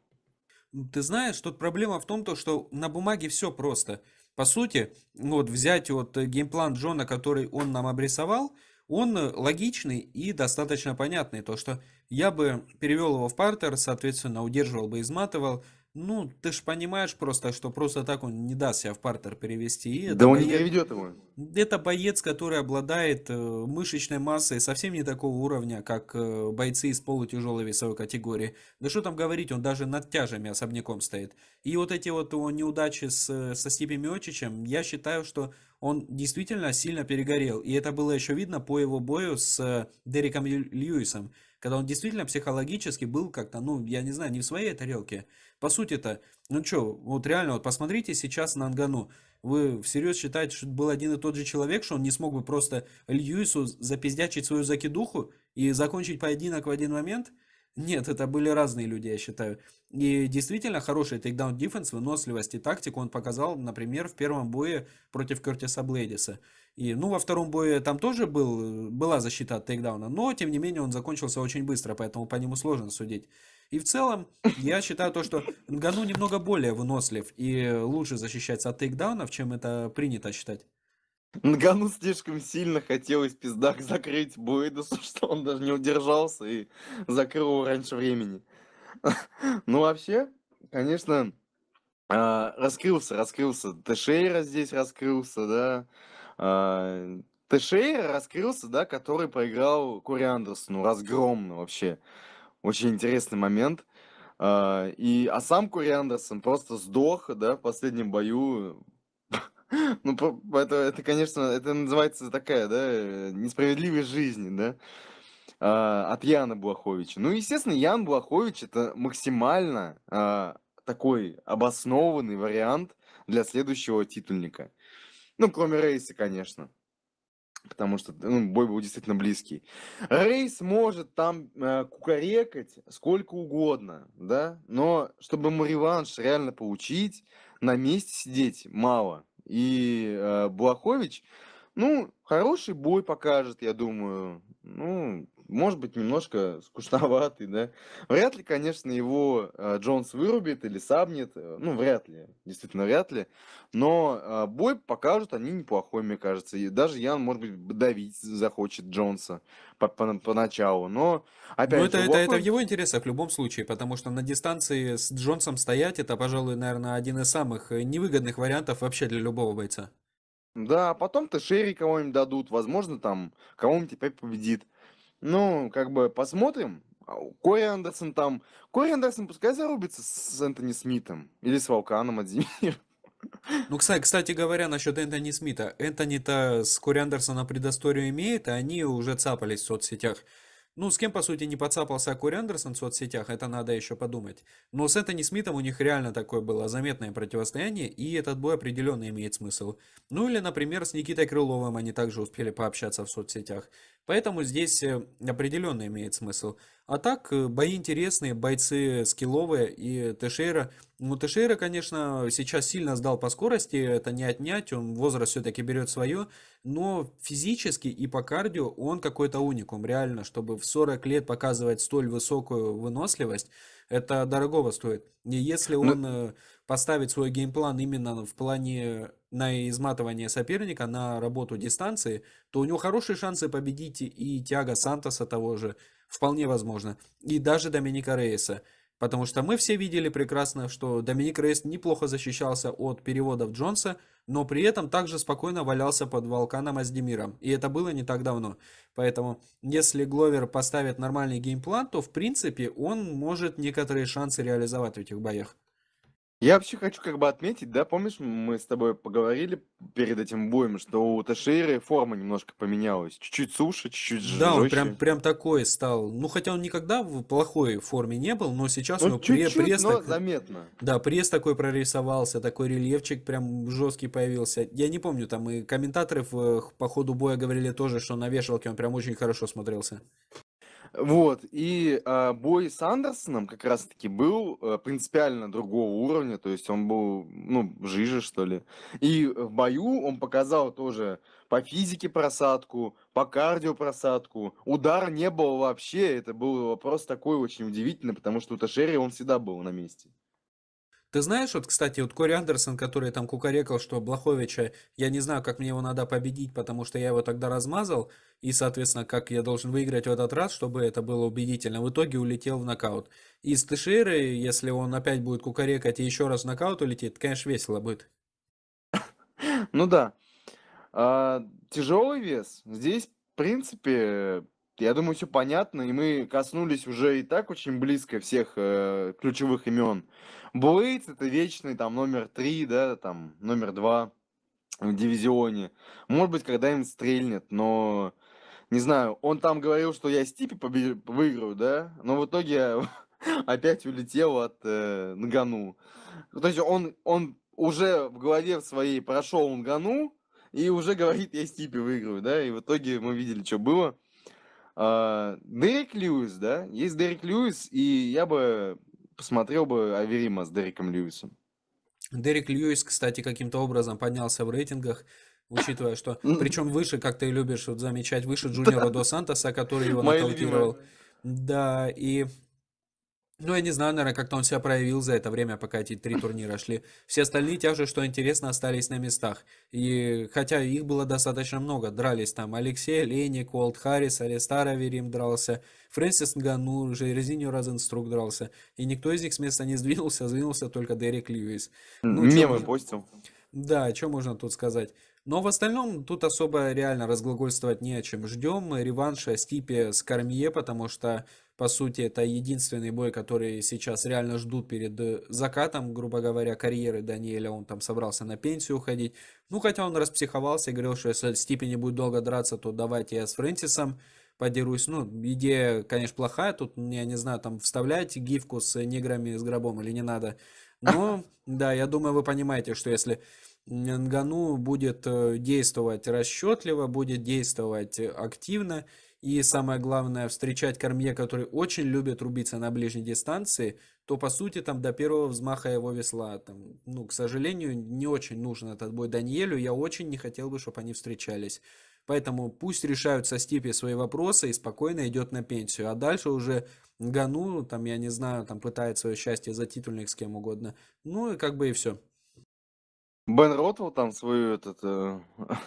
Ты знаешь, тут проблема в том, то, что на бумаге все просто. По сути, ну, вот взять вот э, геймплан Джона, который он нам обрисовал, он э, логичный и достаточно понятный. То, что я бы перевел его в партер, соответственно, удерживал бы, изматывал, ну, ты же понимаешь просто, что просто так он не даст себя в партер перевести. И да он боец... не переведет его. Это боец, который обладает э, мышечной массой совсем не такого уровня, как э, бойцы из полутяжелой весовой категории. Да что там говорить, он даже над тяжами особняком стоит. И вот эти вот его неудачи с, э, со Степи Миочичем, я считаю, что он действительно сильно перегорел. И это было еще видно по его бою с Дереком Льюисом когда он действительно психологически был как-то, ну, я не знаю, не в своей тарелке. По сути-то, ну что, вот реально, вот посмотрите сейчас на Ангану. Вы всерьез считаете, что был один и тот же человек, что он не смог бы просто Льюису запиздячить свою закидуху и закончить поединок в один момент – нет, это были разные люди, я считаю. И действительно хороший тейкдаун дефенс, выносливость и тактику он показал, например, в первом бое против Кертиса Блейдиса. И, ну, во втором бое там тоже был, была защита от тейкдауна, но, тем не менее, он закончился очень быстро, поэтому по нему сложно судить. И в целом, я считаю то, что Гану немного более вынослив и лучше защищается от тейкдаунов, чем это принято считать. Нгану слишком сильно хотелось пиздак закрыть Буэдусу, что он даже не удержался и закрыл его раньше времени. Ну, вообще, конечно, а, раскрылся, раскрылся. Тешейра здесь раскрылся, да. А, Тешейра раскрылся, да, который проиграл Кори Андерсону. Разгромно вообще. Очень интересный момент. А, и, а сам Кори просто сдох, да, в последнем бою Ну, это, это, конечно, это называется такая, да, э, несправедливость жизни, да, а, от Яна Блаховича. Ну, естественно, Ян Блахович это максимально а, такой обоснованный вариант для следующего титульника. Ну, кроме Рейса, конечно. Потому что ну, бой был действительно близкий. Рейс может там э, кукарекать сколько угодно, да, но чтобы ему реванш реально получить, на месте сидеть мало и э, Блахович. Ну, хороший бой покажет, я думаю. Ну, может быть, немножко скучноватый, да. Вряд ли, конечно, его э, Джонс вырубит или сабнет, э, ну, вряд ли, действительно, вряд ли. Но а, бой покажут они неплохой, мне кажется. И даже Ян, может быть, давить захочет Джонса по по поначалу, но ну, опять ну, это, же... Это, это в его интересах в любом случае, потому что на дистанции с Джонсом стоять, это, пожалуй, наверное, один из самых э, невыгодных вариантов вообще для любого бойца. Да, а потом-то Шерри кого-нибудь дадут, возможно, там кого-нибудь опять победит. Ну, как бы посмотрим. А Кори Андерсон там... Кори Андерсон пускай зарубится с Энтони Смитом. Или с Вулканом Адзимир. Ну, кстати, кстати говоря, насчет Энтони Смита. Энтони-то с Кори Андерсона предысторию имеет, а они уже цапались в соцсетях. Ну, с кем, по сути, не подцапался а Кори Андерсон в соцсетях, это надо еще подумать. Но с Энтони Смитом у них реально такое было заметное противостояние, и этот бой определенно имеет смысл. Ну или, например, с Никитой Крыловым они также успели пообщаться в соцсетях. Поэтому здесь э, определенно имеет смысл. А так, э, бои интересные, бойцы скилловые и Тешейра. Ну, Тешейра, конечно, сейчас сильно сдал по скорости, это не отнять, он возраст все-таки берет свое, но физически и по кардио он какой-то уникум, реально, чтобы в 40 лет показывать столь высокую выносливость, это дорогого стоит. И если ну он но... Э, поставит свой геймплан именно в плане на изматывание соперника, на работу дистанции, то у него хорошие шансы победить и Тиаго Сантоса того же, вполне возможно, и даже Доминика Рейса. Потому что мы все видели прекрасно, что Доминик Рейс неплохо защищался от переводов Джонса, но при этом также спокойно валялся под Волканом Аздемиром. И это было не так давно. Поэтому, если Гловер поставит нормальный геймплан, то в принципе он может некоторые шансы реализовать в этих боях. Я вообще хочу как бы отметить, да, помнишь, мы с тобой поговорили перед этим боем, что у Таширы форма немножко поменялась. Чуть-чуть суше, чуть-чуть жестче. Да, он прям, прям такой стал. Ну, хотя он никогда в плохой форме не был, но сейчас ну, у него пресс... Но так... заметно. Да, пресс такой прорисовался, такой рельефчик прям жесткий появился. Я не помню, там и комментаторы в, э, по ходу боя говорили тоже, что на вешалке он прям очень хорошо смотрелся. Вот, и э, бой с Андерсоном как раз-таки был э, принципиально другого уровня, то есть он был, ну, жиже, что ли. И в бою он показал тоже по физике просадку, по кардио просадку. Удар не было вообще, это был вопрос такой очень удивительный, потому что у Ташери он всегда был на месте. Ты знаешь, вот, кстати, вот Кори Андерсон, который там кукарекал, что Блоховича, я не знаю, как мне его надо победить, потому что я его тогда размазал, и, соответственно, как я должен выиграть в этот раз, чтобы это было убедительно. В итоге улетел в нокаут. И с Тышеры, если он опять будет кукарекать и еще раз в нокаут улетит, конечно, весело будет. Ну да. А, тяжелый вес. Здесь, в принципе, я думаю, все понятно, и мы коснулись уже и так очень близко всех э, ключевых имен. Блейдс это вечный там номер три, да, там номер два в дивизионе. Может быть, когда-нибудь стрельнет, но не знаю. Он там говорил, что я Стипи побе- выиграю, да, но в итоге опять улетел от э, Нгану. То есть он, он уже в голове в своей прошел Нгану и уже говорит, я Стипи выиграю, да, и в итоге мы видели, что было. А, Дерек Льюис, да? Есть Дерек Льюис, и я бы посмотрел бы Аверима с Дереком Льюисом. Дерек Льюис, кстати, каким-то образом поднялся в рейтингах, учитывая, что... Причем выше, как ты любишь вот замечать, выше Джуниора До Сантоса, который его нокаутировал. Да, и ну, я не знаю, наверное, как-то он себя проявил за это время, пока эти три турнира шли. Все остальные те же, что интересно, остались на местах. И хотя их было достаточно много, дрались там Алексей, Лени, Колд, Харрис, Алистар Аверим дрался, Фрэнсис Нгану, Жерезиньо Розенструк дрался. И никто из них с места не сдвинулся, сдвинулся только Дерек Льюис. Ну, Мемы постил. Да, что можно тут сказать? Но в остальном тут особо реально разглагольствовать не о чем. Ждем реванша Стипе с кармье потому что, по сути, это единственный бой, который сейчас реально ждут перед э, закатом, грубо говоря, карьеры Даниэля. Он там собрался на пенсию уходить. Ну, хотя он распсиховался и говорил, что если Стипе не будет долго драться, то давайте я с Фрэнсисом подерусь. Ну, идея, конечно, плохая. Тут, я не знаю, там вставлять гифку с неграми с гробом или не надо. Но, да, я думаю, вы понимаете, что если Нгану э, будет действовать расчетливо, будет действовать активно. И самое главное, встречать Кормье, который очень любит рубиться на ближней дистанции, то по сути там до первого взмаха его весла. Там, ну, к сожалению, не очень нужен этот бой Даниэлю. Я очень не хотел бы, чтобы они встречались. Поэтому пусть решают со Стипи свои вопросы и спокойно идет на пенсию. А дальше уже Гану, там, я не знаю, там пытает свое счастье за титульник с кем угодно. Ну и как бы и все. Бен Ротвелл там свой этот, э,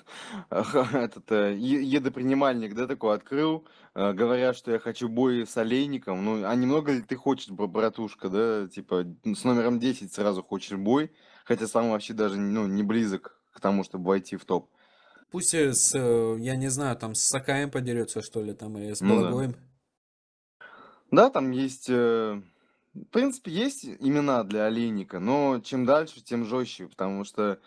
этот э, едопринимальник, да, такой открыл, э, говоря, что я хочу бой с олейником. Ну, а немного ли ты хочешь, братушка, да, типа ну, с номером 10 сразу хочешь бой, хотя сам вообще даже ну, не близок к тому, чтобы войти в топ. Пусть э, с, э, я не знаю, там с Сакаем подерется, что ли, там, или с Балагоем. Ну, да. да, там есть... Э в принципе, есть имена для олейника, но чем дальше, тем жестче, потому что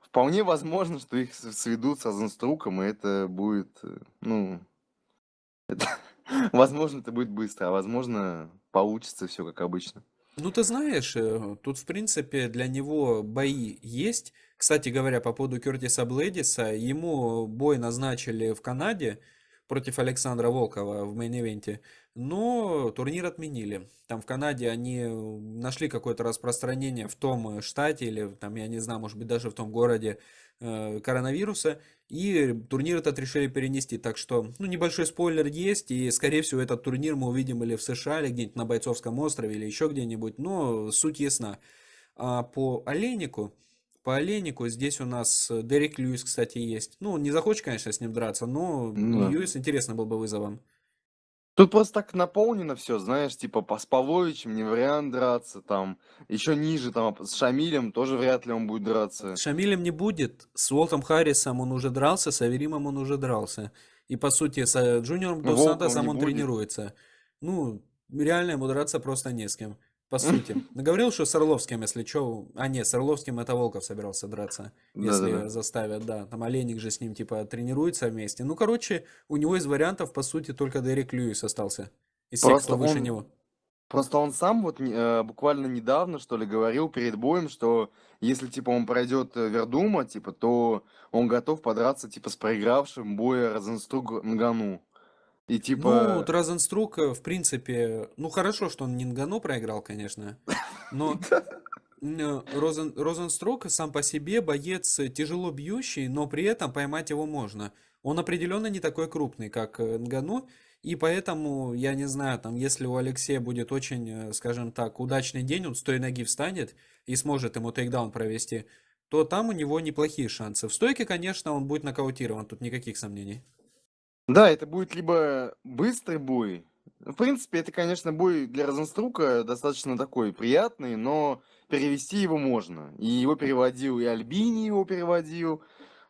вполне возможно, что их сведут с Азенструком, и это будет, э, ну, это, возможно, это будет быстро, а возможно, получится все как обычно. Ну, ты знаешь, э, тут, в принципе, для него бои есть. Кстати говоря, по поводу Кертиса Блэдиса, ему бой назначили в Канаде, против Александра Волкова в мейн-ивенте. Но турнир отменили. Там в Канаде они нашли какое-то распространение в том э, штате или там, я не знаю, может быть, даже в том городе э, коронавируса. И турнир этот решили перенести. Так что, ну, небольшой спойлер есть. И, скорее всего, этот турнир мы увидим или в США, или где-нибудь на Бойцовском острове, или еще где-нибудь. Но суть ясна. А по Олейнику по Оленику Здесь у нас э, Дерек Льюис, кстати, есть. Ну, не захочет, конечно, с ним драться, но ну да. Льюис интересно был бы вызовом. Тут просто так наполнено все, знаешь, типа по с Павловичем не вариант драться, там, еще ниже, там, с Шамилем тоже вряд ли он будет драться. С Шамилем не будет, с Уолтом Харрисом он уже дрался, с Аверимом он уже дрался. И, по сути, с э, Джуниором ну, Дос Сантосом он, он тренируется. Ну, реально ему драться просто не с кем по сути. Ну, говорил, что с Орловским, если что... А, нет, с Орловским это Волков собирался драться, если да, да, да. заставят, да. Там Оленик же с ним, типа, тренируется вместе. Ну, короче, у него из вариантов, по сути, только Дерек Льюис остался. Из Просто всех, кто он... выше него. Просто он сам вот э, буквально недавно, что ли, говорил перед боем, что если, типа, он пройдет э, Вердума, типа, то он готов подраться, типа, с проигравшим боя Розенструг Мгану. И ну, типа... Ну, Дразенструк, в принципе, ну хорошо, что он Нингану проиграл, конечно, но э, Розен, Розенструк сам по себе боец тяжело бьющий, но при этом поймать его можно. Он определенно не такой крупный, как э, Нгану, и поэтому, я не знаю, там, если у Алексея будет очень, э, скажем так, удачный день, он с той ноги встанет и сможет ему тейкдаун провести, то там у него неплохие шансы. В стойке, конечно, он будет нокаутирован, тут никаких сомнений. Да, это будет либо быстрый бой. В принципе, это, конечно, бой для Розенструка достаточно такой приятный, но перевести его можно. И его переводил, и Альбини его переводил.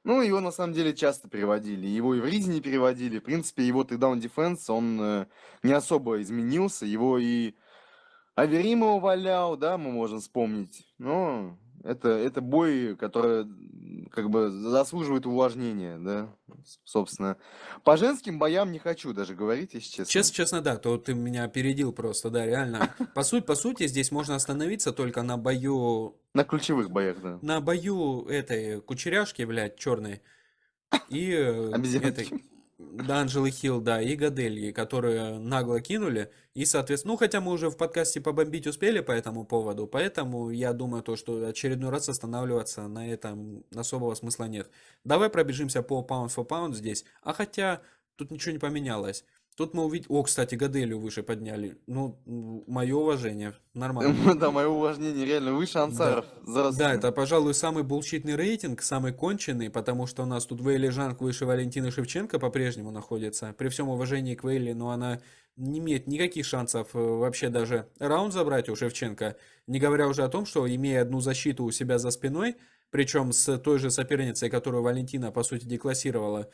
Ну, его на самом деле часто переводили. Его и в Ридине переводили. В принципе, его тейдаун дефенс, он э, не особо изменился. Его и Аверимова валял, да, мы можем вспомнить. Но это, это бой, который как бы заслуживает увлажнения, да, собственно. По женским боям не хочу даже говорить, если честно. Честно, честно, да, то ты меня опередил просто, да, реально. По сути, по сути, здесь можно остановиться только на бою... На ключевых боях, да. На бою этой кучеряшки, блядь, черной. И э, этой Данжелы Анжелы Хилл, да, и Гадельи, которые нагло кинули. И, соответственно, ну, хотя мы уже в подкасте побомбить успели по этому поводу, поэтому я думаю, то, что очередной раз останавливаться на этом особого смысла нет. Давай пробежимся по Pound for Pound здесь. А хотя тут ничего не поменялось. Тут мы увидим... О, кстати, Гаделю выше подняли. Ну, мое уважение. Нормально. Да, мое уважение реально выше Ансаров. Да. да, это, пожалуй, самый булщитный рейтинг, самый конченый, потому что у нас тут Вейли Жанг выше Валентины Шевченко по-прежнему находится. При всем уважении к Вейли, но она не имеет никаких шансов э, вообще даже раунд забрать у Шевченко. Не говоря уже о том, что, имея одну защиту у себя за спиной, причем с той же соперницей, которую Валентина, по сути, деклассировала,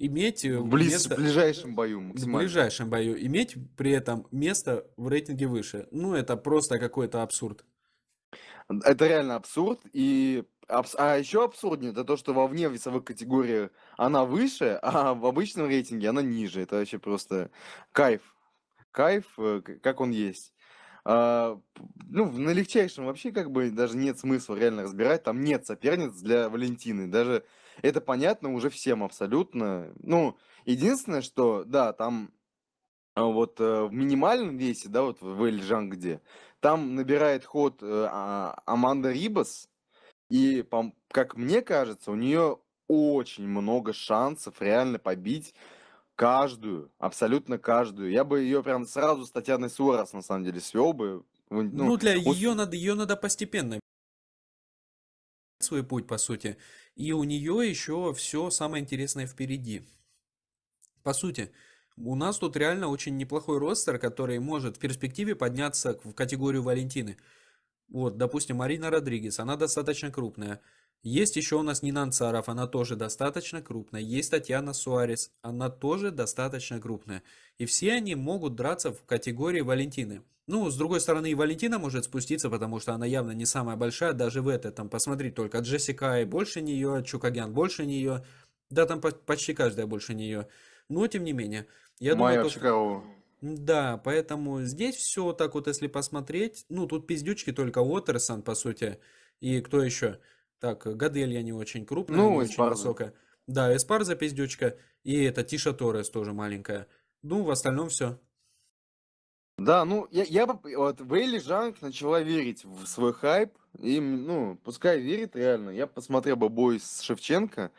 иметь э, Близ, место, в ближайшем бою максимально. В ближайшем бою иметь при этом место в рейтинге выше. Ну, это просто какой-то абсурд. Это реально абсурд. И А еще абсурднее это то, что во вне весовых категориях она выше, а в обычном рейтинге она ниже. Это вообще просто кайф. Кайф, э, как он есть. А, ну, на легчайшем вообще как бы даже нет смысла реально разбирать. Там нет соперниц для Валентины. Даже это понятно уже всем абсолютно. Ну, единственное, что, да, там а, вот э, в минимальном весе, да, вот в Эльжан где, там набирает ход э, а, Аманда Рибас, и, по как мне кажется, у нее очень много шансов реально побить каждую, абсолютно каждую. Я бы ее прям сразу с Татьяной Суарес, на самом деле, свел бы. Ну, ну для вот... ее надо, ее надо постепенно свой путь, по сути. И у нее еще все самое интересное впереди. По сути, у нас тут реально очень неплохой ростер, который может в перспективе подняться в категорию Валентины. Вот, допустим, Марина Родригес, она достаточно крупная. Есть еще у нас Нина Анцаров, она тоже достаточно крупная. Есть Татьяна Суарес, она тоже достаточно крупная. И все они могут драться в категории Валентины. Ну, с другой стороны, и Валентина может спуститься, потому что она явно не самая большая даже в этой. Там, посмотри, только Джессика и больше нее, Чукагян больше нее. Да, там почти каждая больше нее. Но, тем не менее, я Майя думаю... Только... Да, поэтому здесь все так вот, если посмотреть, ну, тут пиздючки только Уотерсон, по сути, и кто еще? Так, э, Гадель я не очень крупная, ну, не очень высокая. Да, Эспарза пиздючка. И это Тиша Торрес тоже маленькая. Ну, в остальном все. Да, ну, я, я вот Вейли Жанг начала верить в свой хайп. И, ну, пускай верит реально. Я посмотрел бы бой с Шевченко.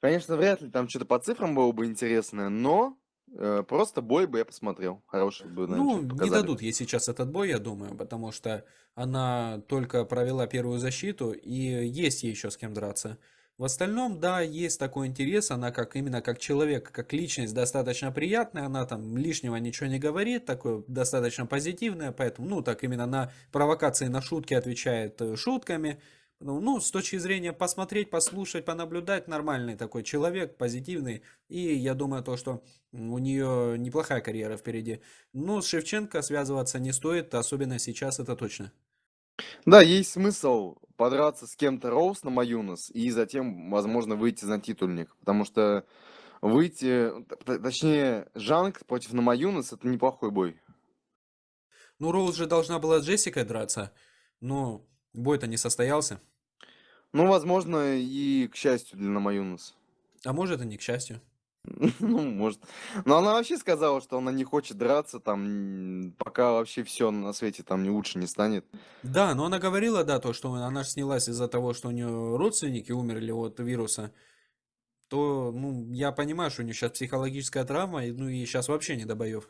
Конечно, вряд ли там что-то по цифрам было бы интересное, но Э, просто бой бы я посмотрел. Хороший бы, наверное, Ну, не дадут ей сейчас этот бой, я думаю, потому что она только провела первую защиту, и есть ей еще с кем драться. В остальном, да, есть такой интерес, она как именно как человек, как личность достаточно приятная, она там лишнего ничего не говорит, такой достаточно позитивная, поэтому, ну, так именно на провокации, на шутки отвечает э, шутками, ну, ну, с точки зрения посмотреть, послушать, понаблюдать, нормальный такой человек, позитивный. И я думаю то, что у нее неплохая карьера впереди. Но с Шевченко связываться не стоит, особенно сейчас это точно. Да, есть смысл подраться с кем-то Роуз на Маюнус и затем, возможно, выйти на титульник. Потому что выйти, точнее, Жанг против на Намаюнас, это неплохой бой. Ну, Роуз же должна была с Джессикой драться, но Бой-то не состоялся? Ну, возможно, и к счастью для Намаюнус. А может, и не к счастью. Ну, может. Но она вообще сказала, что она не хочет драться, там, пока вообще все на свете там не лучше не станет. Да, но она говорила, да, то, что она же снялась из-за того, что у нее родственники умерли от вируса. То, ну, я понимаю, что у нее сейчас психологическая травма, ну, и сейчас вообще не до боев.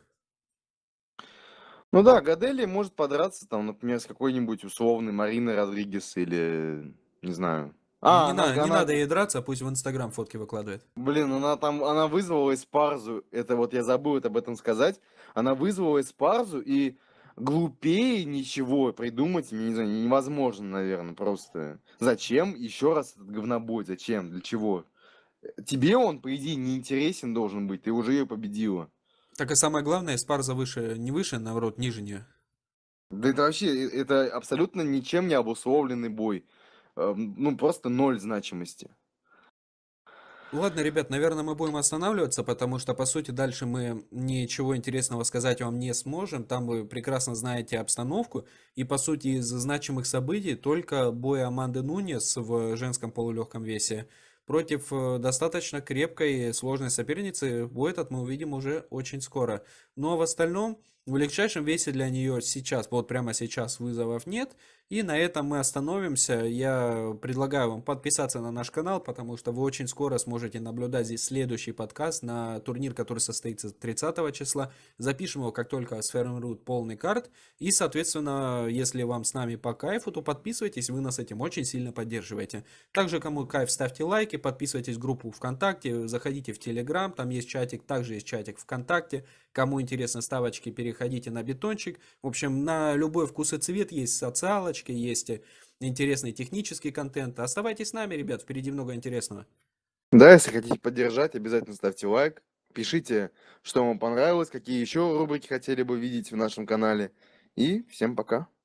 Ну да, Гадели может подраться, там, например, с какой-нибудь условной Мариной Родригес или, не знаю, ну, а, не, она, на, она... не надо ей драться, пусть в Инстаграм фотки выкладывает. Блин, она там, она вызвала Эспарзу, это вот я забыл это об этом сказать, она вызвала Эспарзу, и глупее ничего придумать, не знаю, невозможно, наверное, просто. Зачем еще раз этот говнобой, зачем, для чего? Тебе он, по идее, не интересен должен быть, ты уже ее победила. Так и самое главное, Спарза выше, не выше, наоборот, ниже нее. Да это вообще, э, это абсолютно ничем не обусловленный бой. Эм, ну, просто ноль значимости. Ладно, ребят, наверное, мы будем останавливаться, потому что, по сути, дальше мы ничего интересного сказать вам не сможем. Там вы прекрасно знаете обстановку. И, по сути, из значимых событий только бой Аманды Нунес в женском полулегком весе – против э, достаточно крепкой и сложной соперницы. Бой этот мы увидим уже очень скоро. Но в остальном, в легчайшем весе для нее сейчас, вот прямо сейчас вызовов нет. И на этом мы остановимся. Я предлагаю вам подписаться на наш канал, потому что вы очень скоро сможете наблюдать здесь следующий подкаст на турнир, который состоится 30 числа. Запишем его, как только сформируют полный карт. И, соответственно, если вам с нами по кайфу, то подписывайтесь, вы нас этим очень сильно поддерживаете. Также, кому кайф, ставьте лайки, подписывайтесь в группу ВКонтакте, заходите в Телеграм, там есть чатик, также есть чатик ВКонтакте. Кому интересно ставочки, переходите на бетончик. В общем, на любой вкус и цвет есть социалочка раскачки есть, э, интересный технический контент. Оставайтесь с нами, ребят, впереди много интересного. Да, если хотите поддержать, обязательно ставьте лайк, пишите, что вам понравилось, какие еще рубрики хотели бы видеть в нашем канале. И всем пока.